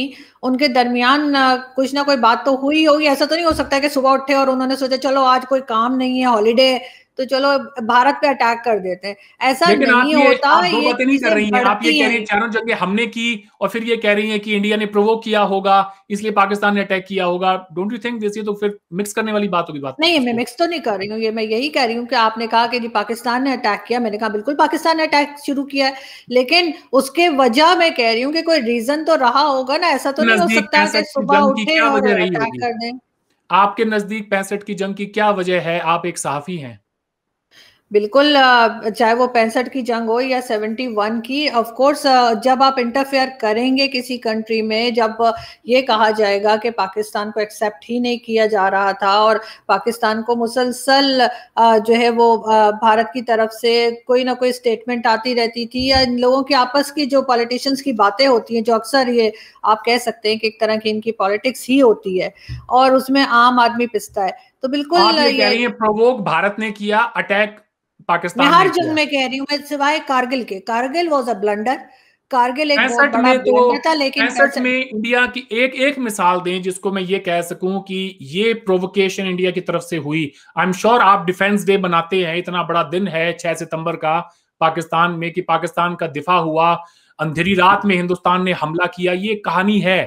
उनके दरमियान कुछ ना कोई बात तो हुई होगी ऐसा तो नहीं हो सकता कि सुबह उठे और उन्होंने सोचा चलो आज कोई काम नहीं है हॉलीडे तो चलो भारत पे अटैक कर देते हैं ऐसा नहीं होता बातें नहीं कर रही हैं आप ये कह रही हैं चारों जगह हमने की और फिर ये कह रही हैं कि इंडिया ने प्रोवोक किया होगा इसलिए पाकिस्तान ने अटैक किया होगा डोंट यू थिंक दिस ये तो फिर मिक्स करने वाली बात होगी बात नहीं मैं मिक्स तो नहीं कर रही हूँ ये मैं यही कह रही हूँ कि आपने कहा कि पाकिस्तान ने अटैक किया मैंने कहा बिल्कुल पाकिस्तान ने अटैक शुरू किया है लेकिन उसके वजह मैं कह रही हूँ कि कोई रीजन तो रहा होगा ना ऐसा तो नहीं हो सकता है सुबह उठे और अटैक कर दें आपके नजदीक पैंसठ की जंग की क्या वजह है आप एक साफी हैं बिल्कुल चाहे वो पैंसठ की जंग हो या सेवेंटी वन की ऑफ कोर्स जब आप इंटरफेयर करेंगे किसी कंट्री में जब ये कहा जाएगा कि पाकिस्तान को एक्सेप्ट ही नहीं किया जा रहा था और पाकिस्तान को मुसलसल जो है वो भारत की तरफ से कोई ना कोई स्टेटमेंट आती रहती थी या इन लोगों की आपस की जो पॉलिटिशियंस की बातें होती हैं जो अक्सर ये आप कह सकते हैं कि एक तरह की इनकी पॉलिटिक्स ही होती है और उसमें आम आदमी पिसता है तो बिल्कुल ये, ये प्रोवोक भारत ने किया अटैक पाकिस्तान मैं हर जंग में कह रही हूँ मैं सिवाय कारगिल के Kargil was a blunder Kargil एक बहुत बड़ा में तो, था लेकिन में इंडिया की एक एक मिसाल दें जिसको मैं ये कह सकूं कि ये प्रोवोकेशन इंडिया की तरफ से हुई आई एम श्योर आप डिफेंस डे बनाते हैं इतना बड़ा दिन है 6 सितंबर का पाकिस्तान में कि पाकिस्तान का दिफा हुआ अंधेरी रात में हिंदुस्तान ने हमला किया ये कहानी है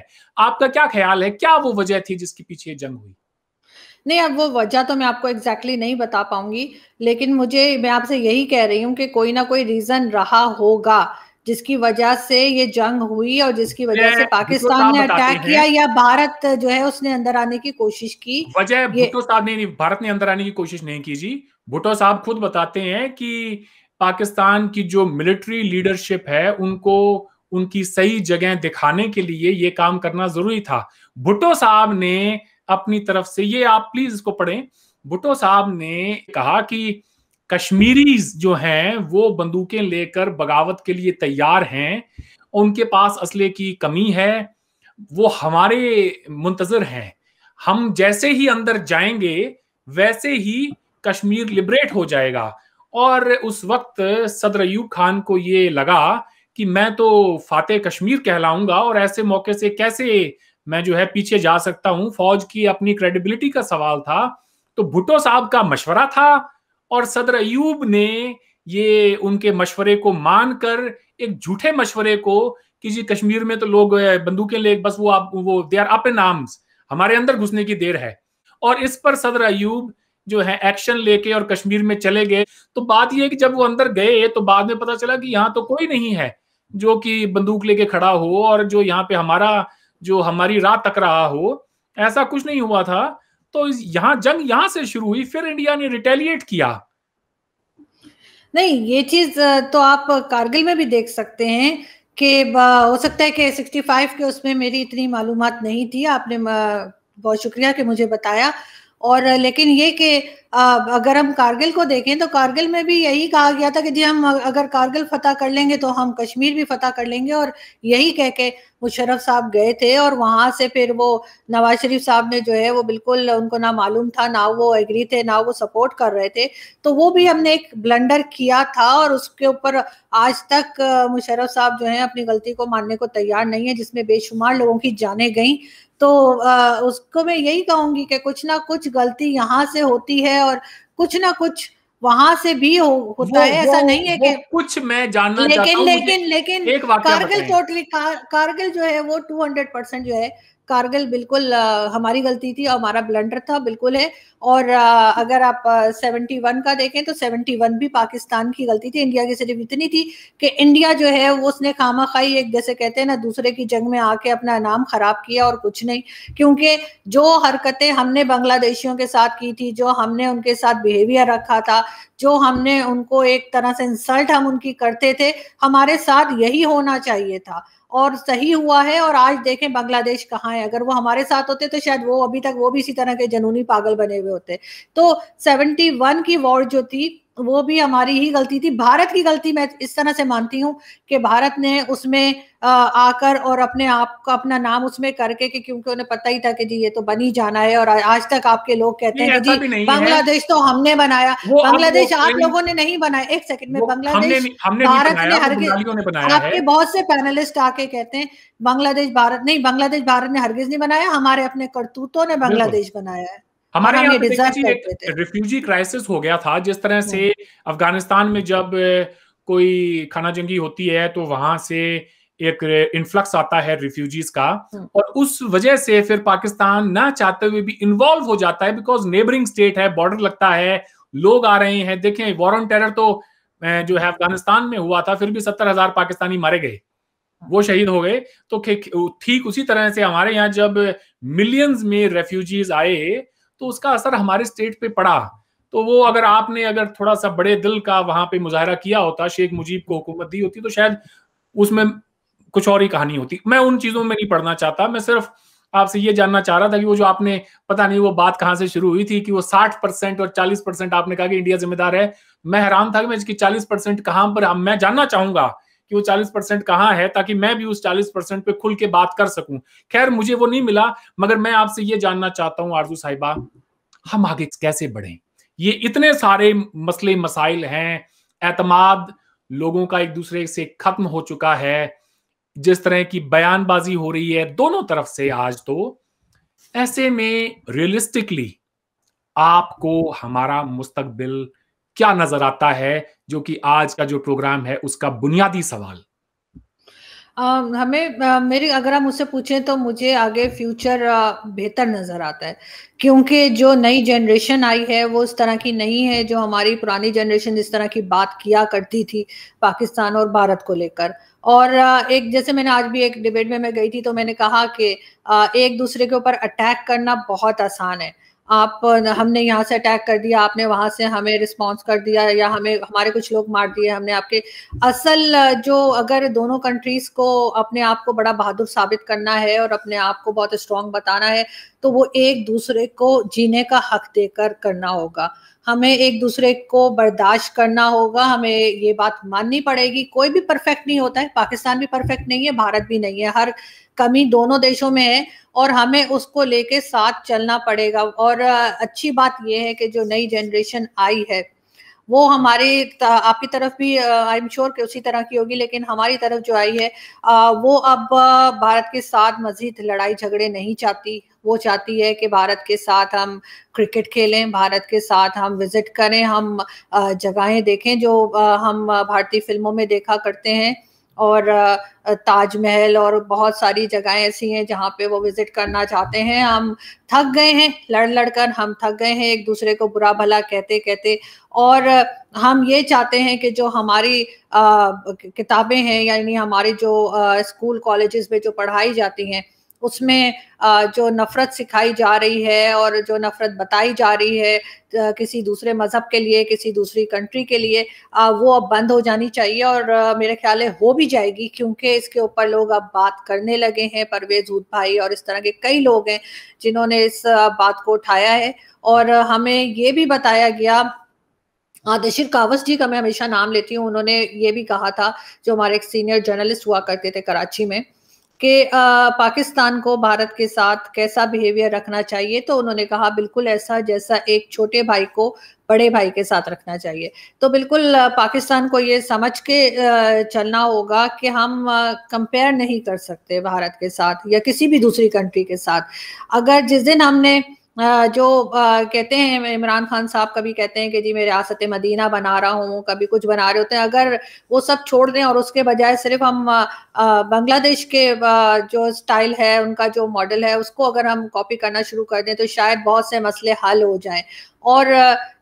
आपका क्या ख्याल है क्या वो वजह थी जिसके पीछे जंग हुई नहीं अब वो वजह तो मैं आपको एग्जैक्टली exactly नहीं बता पाऊंगी लेकिन मुझे मैं आपसे यही कह रही हूँ कि कोई ना कोई रीजन रहा होगा जिसकी वजह से ये जंग हुई और जिसकी वजह से पाकिस्तान ने अटैक किया या भारत जो है उसने अंदर आने की कोशिश की वजह भुट्टो साहब ने भारत ने अंदर आने की कोशिश नहीं की जी भुट्टो साहब खुद बताते हैं कि पाकिस्तान की जो मिलिट्री लीडरशिप है उनको उनकी सही जगह दिखाने के लिए ये काम करना जरूरी था भुट्टो साहब ने अपनी तरफ से ये आप प्लीज इसको पढ़ें भुट्टो साहब ने कहा कि कश्मीरीज जो हैं वो बंदूकें लेकर बगावत के लिए तैयार हैं उनके पास असले की कमी है वो हमारे मुंतजर हैं हम जैसे ही अंदर जाएंगे वैसे ही कश्मीर लिबरेट हो जाएगा और उस वक्त सदर अयूब खान को ये लगा कि मैं तो फातेह कश्मीर कहलाऊंगा और ऐसे मौके से कैसे मैं जो है पीछे जा सकता हूं फौज की अपनी क्रेडिबिलिटी का सवाल था तो भुट्टो साहब का मशवरा था और सदर अयूब ने ये उनके मशवरे को मानकर एक झूठे मशवरे को कि जी कश्मीर में तो लोग बंदूकें ले बस वो आप वो they are up in arms हमारे अंदर घुसने की देर है और इस पर सदर अयूब जो है एक्शन लेके और कश्मीर में चले गए तो बात यह कि जब वो अंदर गए तो बाद में पता चला कि यहाँ तो कोई नहीं है जो कि बंदूक लेके खड़ा हो और जो यहाँ पे हमारा जो हमारी राह तक रहा हो ऐसा कुछ नहीं हुआ था तो यहाँ जंग यहाँ से शुरू हुई फिर इंडिया ने रिटेलिएट किया नहीं ये चीज तो आप कारगिल में भी देख सकते हैं कि हो सकता है कि 65 के उसमें मेरी इतनी मालूमात नहीं थी आपने बहुत शुक्रिया कि मुझे बताया और लेकिन ये कि अगर हम कारगिल को देखें तो कारगिल में भी यही कहा गया था कि जी हम अगर कारगिल फतह कर लेंगे तो हम कश्मीर भी फतह कर लेंगे और यही कह के मुशर्रफ साहब गए थे और वहाँ से फिर वो नवाज शरीफ साहब ने जो है वो बिल्कुल उनको ना मालूम था ना वो एग्री थे ना वो सपोर्ट कर रहे थे तो वो भी हमने एक ब्लंडर किया था और उसके ऊपर आज तक मुशर्रफ साहब जो है अपनी गलती को मानने को तैयार नहीं है जिसमें बेशुमार लोगों की जाने गई तो आ, उसको मैं यही कहूंगी कि कुछ ना कुछ गलती यहाँ से होती है और कुछ ना कुछ वहां से भी हो, होता है ऐसा नहीं है कि कुछ मैं जानना लेकिन लेकिन लेकिन कारगिल टोटली कारगिल जो है वो टू हंड्रेड परसेंट जो है कारगिल बिल्कुल हमारी गलती थी और हमारा ब्लंडर था बिल्कुल है और अगर आप 71 का देखें तो 71 भी पाकिस्तान की गलती थी इंडिया की सिर्फ इतनी थी कि इंडिया जो है वो उसने खामा खाई एक जैसे कहते हैं ना दूसरे की जंग में आके अपना नाम खराब किया और कुछ नहीं क्योंकि जो हरकतें हमने बांग्लादेशियों के साथ की थी जो हमने उनके साथ बिहेवियर रखा था जो हमने उनको एक तरह से इंसल्ट हम उनकी करते थे हमारे साथ यही होना चाहिए था और सही हुआ है और आज देखें बांग्लादेश कहाँ है अगर वो हमारे साथ होते तो शायद वो अभी तक वो भी इसी तरह के जनूनी पागल बने हुए होते तो 71 की वॉर जो थी वो भी हमारी ही गलती थी भारत की गलती मैं इस तरह से मानती हूँ कि भारत ने उसमें आकर और अपने आप का अपना नाम उसमें करके कि क्योंकि उन्हें पता ही था कि जी ये तो बन ही जाना है और आज तक आपके लोग कहते हैं कि जी बांग्लादेश तो हमने बनाया बांग्लादेश आप लोगों ने नहीं बनाया एक सेकंड में बांग्लादेश भारत ने हरगिज आपके बहुत से पैनलिस्ट आके कहते हैं बांग्लादेश भारत नहीं बांग्लादेश भारत ने हरगिज नहीं बनाया हमारे अपने करतूतों ने बांग्लादेश बनाया है हमारे यहाँ रिफ्यूजी क्राइसिस हो गया था जिस तरह से हम्म। अफगानिस्तान में जब कोई खाना जंगी होती है तो वहां से एक इन्फ्लक्स आता है रिफ्यूजीज का हम्म। और उस वजह से फिर पाकिस्तान ना चाहते हुए भी इन्वॉल्व हो जाता है बिकॉज नेबरिंग स्टेट है बॉर्डर लगता है लोग आ रहे हैं देखें वॉर ऑन टेरर तो जो है अफगानिस्तान में हुआ था फिर भी सत्तर हजार पाकिस्तानी मारे गए वो शहीद हो गए तो ठीक उसी तरह से हमारे यहाँ जब मिलियंस में रेफ्यूजीज आए तो उसका असर हमारे स्टेट पे पड़ा तो वो अगर आपने अगर थोड़ा सा बड़े दिल का वहां पे मुजाहरा किया होता शेख मुजीब को हुकूमत दी होती तो शायद उसमें कुछ और ही कहानी होती मैं उन चीजों में नहीं पढ़ना चाहता मैं सिर्फ आपसे ये जानना चाह रहा था कि वो जो आपने पता नहीं वो बात कहां से शुरू हुई थी कि वो साठ परसेंट और चालीस परसेंट आपने कहा कि इंडिया जिम्मेदार है मैं हैरान था कि मैं इसकी चालीस परसेंट कहां पर मैं जानना चाहूंगा कि वो चालीस परसेंट कहाँ है ताकि मैं भी उस चालीस परसेंट पे खुल के बात कर सकूं खैर मुझे वो नहीं मिला मगर मैं आपसे ये जानना चाहता हूं आरजू साहिबा हम आगे कैसे बढ़े ये इतने सारे मसले मसाइल हैं एतमाद लोगों का एक दूसरे से खत्म हो चुका है जिस तरह की बयानबाजी हो रही है दोनों तरफ से आज तो ऐसे में रियलिस्टिकली आपको हमारा मुस्तकबिल क्या नजर आता है जो कि आज का जो प्रोग्राम है उसका बुनियादी सवाल Uh, हमें uh, मेरी अगर आप मुझसे पूछें तो मुझे आगे फ्यूचर uh, बेहतर नज़र आता है क्योंकि जो नई जनरेशन आई है वो उस तरह की नहीं है जो हमारी पुरानी जनरेशन जिस तरह की बात किया करती थी पाकिस्तान और भारत को लेकर और एक जैसे मैंने आज भी एक डिबेट में मैं गई थी तो मैंने कहा कि एक दूसरे के ऊपर अटैक करना बहुत आसान है आप हमने यहाँ से अटैक कर दिया आपने वहां से हमें रिस्पॉन्स कर दिया या हमें हमारे कुछ लोग मार दिए हमने आपके असल जो अगर दोनों कंट्रीज को अपने आप को बड़ा बहादुर साबित करना है और अपने आप को बहुत स्ट्रांग बताना है तो वो एक दूसरे को जीने का हक देकर करना होगा हमें एक दूसरे को बर्दाश्त करना होगा हमें ये बात माननी पड़ेगी कोई भी परफेक्ट नहीं होता है पाकिस्तान भी परफेक्ट नहीं है भारत भी नहीं है हर कमी दोनों देशों में है और हमें उसको लेके साथ चलना पड़ेगा और अच्छी बात यह है कि जो नई जनरेशन आई है वो हमारे आपकी तरफ भी आई एम श्योर कि उसी तरह की होगी लेकिन हमारी तरफ जो आई है आ, वो अब भारत के साथ मजीद लड़ाई झगड़े नहीं चाहती वो चाहती है कि भारत के साथ हम क्रिकेट खेलें भारत के साथ हम विजिट करें हम जगहें देखें जो हम भारतीय फिल्मों में देखा करते हैं और ताजमहल और बहुत सारी जगहें ऐसी हैं जहाँ पे वो विजिट करना चाहते हैं हम थक गए हैं लड़ लड़ कर हम थक गए हैं एक दूसरे को बुरा भला कहते कहते और हम ये चाहते हैं कि जो हमारी किताबें हैं यानी हमारे जो स्कूल कॉलेजेस में जो पढ़ाई जाती हैं उसमें जो नफ़रत सिखाई जा रही है और जो नफ़रत बताई जा रही है किसी दूसरे मज़हब के लिए किसी दूसरी कंट्री के लिए वो अब बंद हो जानी चाहिए और मेरे ख्याल है हो भी जाएगी क्योंकि इसके ऊपर लोग अब बात करने लगे हैं परवेज ऊद भाई और इस तरह के कई लोग हैं जिन्होंने इस बात को उठाया है और हमें ये भी बताया गया दशिर कावस जी का मैं हमेशा नाम लेती हूँ उन्होंने ये भी कहा था जो हमारे एक सीनियर जर्नलिस्ट हुआ करते थे कराची में कि पाकिस्तान को भारत के साथ कैसा बिहेवियर रखना चाहिए तो उन्होंने कहा बिल्कुल ऐसा जैसा एक छोटे भाई को बड़े भाई के साथ रखना चाहिए तो बिल्कुल पाकिस्तान को ये समझ के चलना होगा कि हम कंपेयर नहीं कर सकते भारत के साथ या किसी भी दूसरी कंट्री के साथ अगर जिस दिन हमने जो कहते हैं इमरान खान साहब कभी कहते हैं कि जी मैं रियासत मदीना बना रहा हूँ कभी कुछ बना रहे होते हैं अगर वो सब छोड़ दें और उसके बजाय सिर्फ हम बांग्लादेश के जो स्टाइल है उनका जो मॉडल है उसको अगर हम कॉपी करना शुरू कर दें तो शायद बहुत से मसले हल हो जाएं और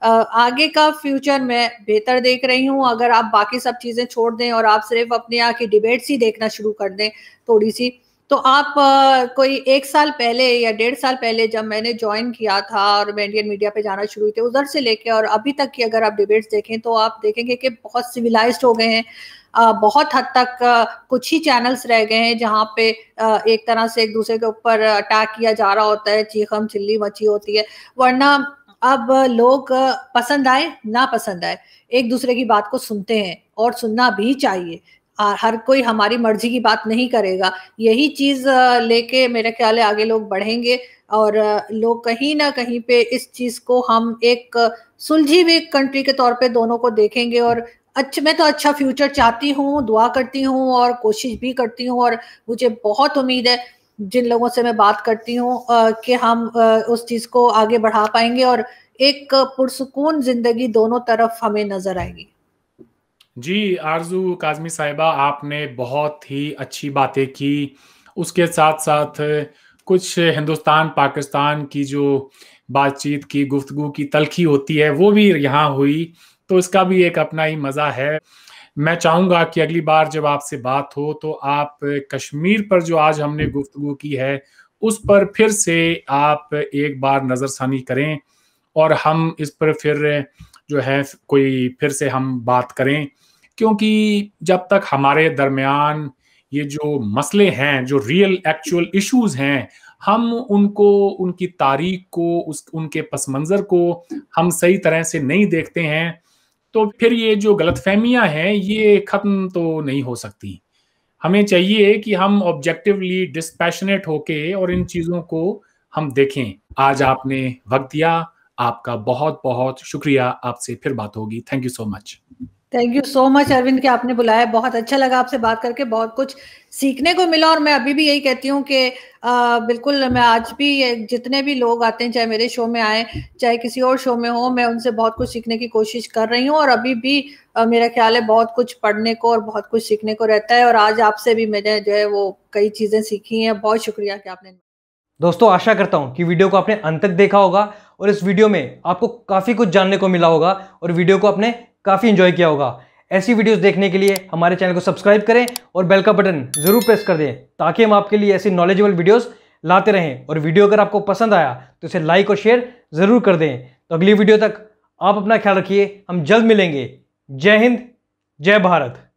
आगे का फ्यूचर मैं बेहतर देख रही हूँ अगर आप बाकी सब चीज़ें छोड़ दें और आप सिर्फ अपने यहाँ की डिबेट्स ही देखना शुरू कर दें थोड़ी सी तो आप आ, कोई एक साल पहले या डेढ़ साल पहले जब मैंने ज्वाइन किया था और मैं इंडियन मीडिया पे जाना शुरू थे उधर से लेके और अभी तक की अगर आप डिबेट्स देखें तो आप देखेंगे कि बहुत सिविलाइज्ड हो गए हैं बहुत हद तक कुछ ही चैनल्स रह गए हैं जहाँ पे आ, एक तरह से एक दूसरे के ऊपर अटैक किया जा रहा होता है चीखम चिल्ली मची होती है वरना अब लोग पसंद आए ना पसंद आए एक दूसरे की बात को सुनते हैं और सुनना भी चाहिए हर कोई हमारी मर्जी की बात नहीं करेगा यही चीज लेके मेरे ख्याल है आगे लोग बढ़ेंगे और लोग कहीं ना कहीं पे इस चीज को हम एक सुलझी हुई कंट्री के तौर पे दोनों को देखेंगे और अच्छा मैं तो अच्छा फ्यूचर चाहती हूँ दुआ करती हूँ और कोशिश भी करती हूँ और मुझे बहुत उम्मीद है जिन लोगों से मैं बात करती हूँ कि हम आ, उस चीज को आगे बढ़ा पाएंगे और एक पुरसकून जिंदगी दोनों तरफ हमें नजर आएगी जी आरजू काजमी साहिबा आपने बहुत ही अच्छी बातें की उसके साथ साथ कुछ हिंदुस्तान पाकिस्तान की जो बातचीत की गुफ्तगु की तलखी होती है वो भी यहाँ हुई तो इसका भी एक अपना ही मज़ा है मैं चाहूँगा कि अगली बार जब आपसे बात हो तो आप कश्मीर पर जो आज हमने गुफ्तगु की है उस पर फिर से आप एक बार नज़रसानी करें और हम इस पर फिर जो है कोई फिर से हम बात करें क्योंकि जब तक हमारे दरमियान ये जो मसले हैं जो रियल एक्चुअल इश्यूज हैं हम उनको उनकी तारीख को उस उनके पस मंज़र को हम सही तरह से नहीं देखते हैं तो फिर ये जो गलत फहमियाँ हैं ये ख़त्म तो नहीं हो सकती हमें चाहिए कि हम ऑब्जेक्टिवली डिस्पैशनेट होके और इन चीज़ों को हम देखें आज आपने वक्त दिया आपका बहुत बहुत शुक्रिया आपसे फिर बात होगी thank you so much thank you so much Arvind के आपने बुलाया बहुत अच्छा लगा आपसे बात करके बहुत कुछ सीखने को मिला और मैं अभी भी यही कहती हूँ कि बिल्कुल मैं आज भी जितने भी लोग आते हैं चाहे मेरे शो में आए चाहे किसी और शो में हो मैं उनसे बहुत कुछ सीखने की कोशिश कर रही हूँ और अभी भी आ, मेरा ख्याल है बहुत कुछ पढ़ने को और बहुत कुछ सीखने को रहता है और आज आपसे भी मैंने जो है वो कई चीज़ें सीखी हैं बहुत शुक्रिया कि आपने दोस्तों आशा करता हूँ कि वीडियो को आपने अंत तक देखा होगा और इस वीडियो में आपको काफ़ी कुछ जानने को मिला होगा और वीडियो को आपने काफ़ी इन्जॉय किया होगा ऐसी वीडियोस देखने के लिए हमारे चैनल को सब्सक्राइब करें और बेल का बटन ज़रूर प्रेस कर दें ताकि हम आपके लिए ऐसी नॉलेजेबल वीडियोस लाते रहें और वीडियो अगर आपको पसंद आया तो इसे लाइक और शेयर ज़रूर कर दें तो अगली वीडियो तक आप अपना ख्याल रखिए हम जल्द मिलेंगे जय हिंद जय भारत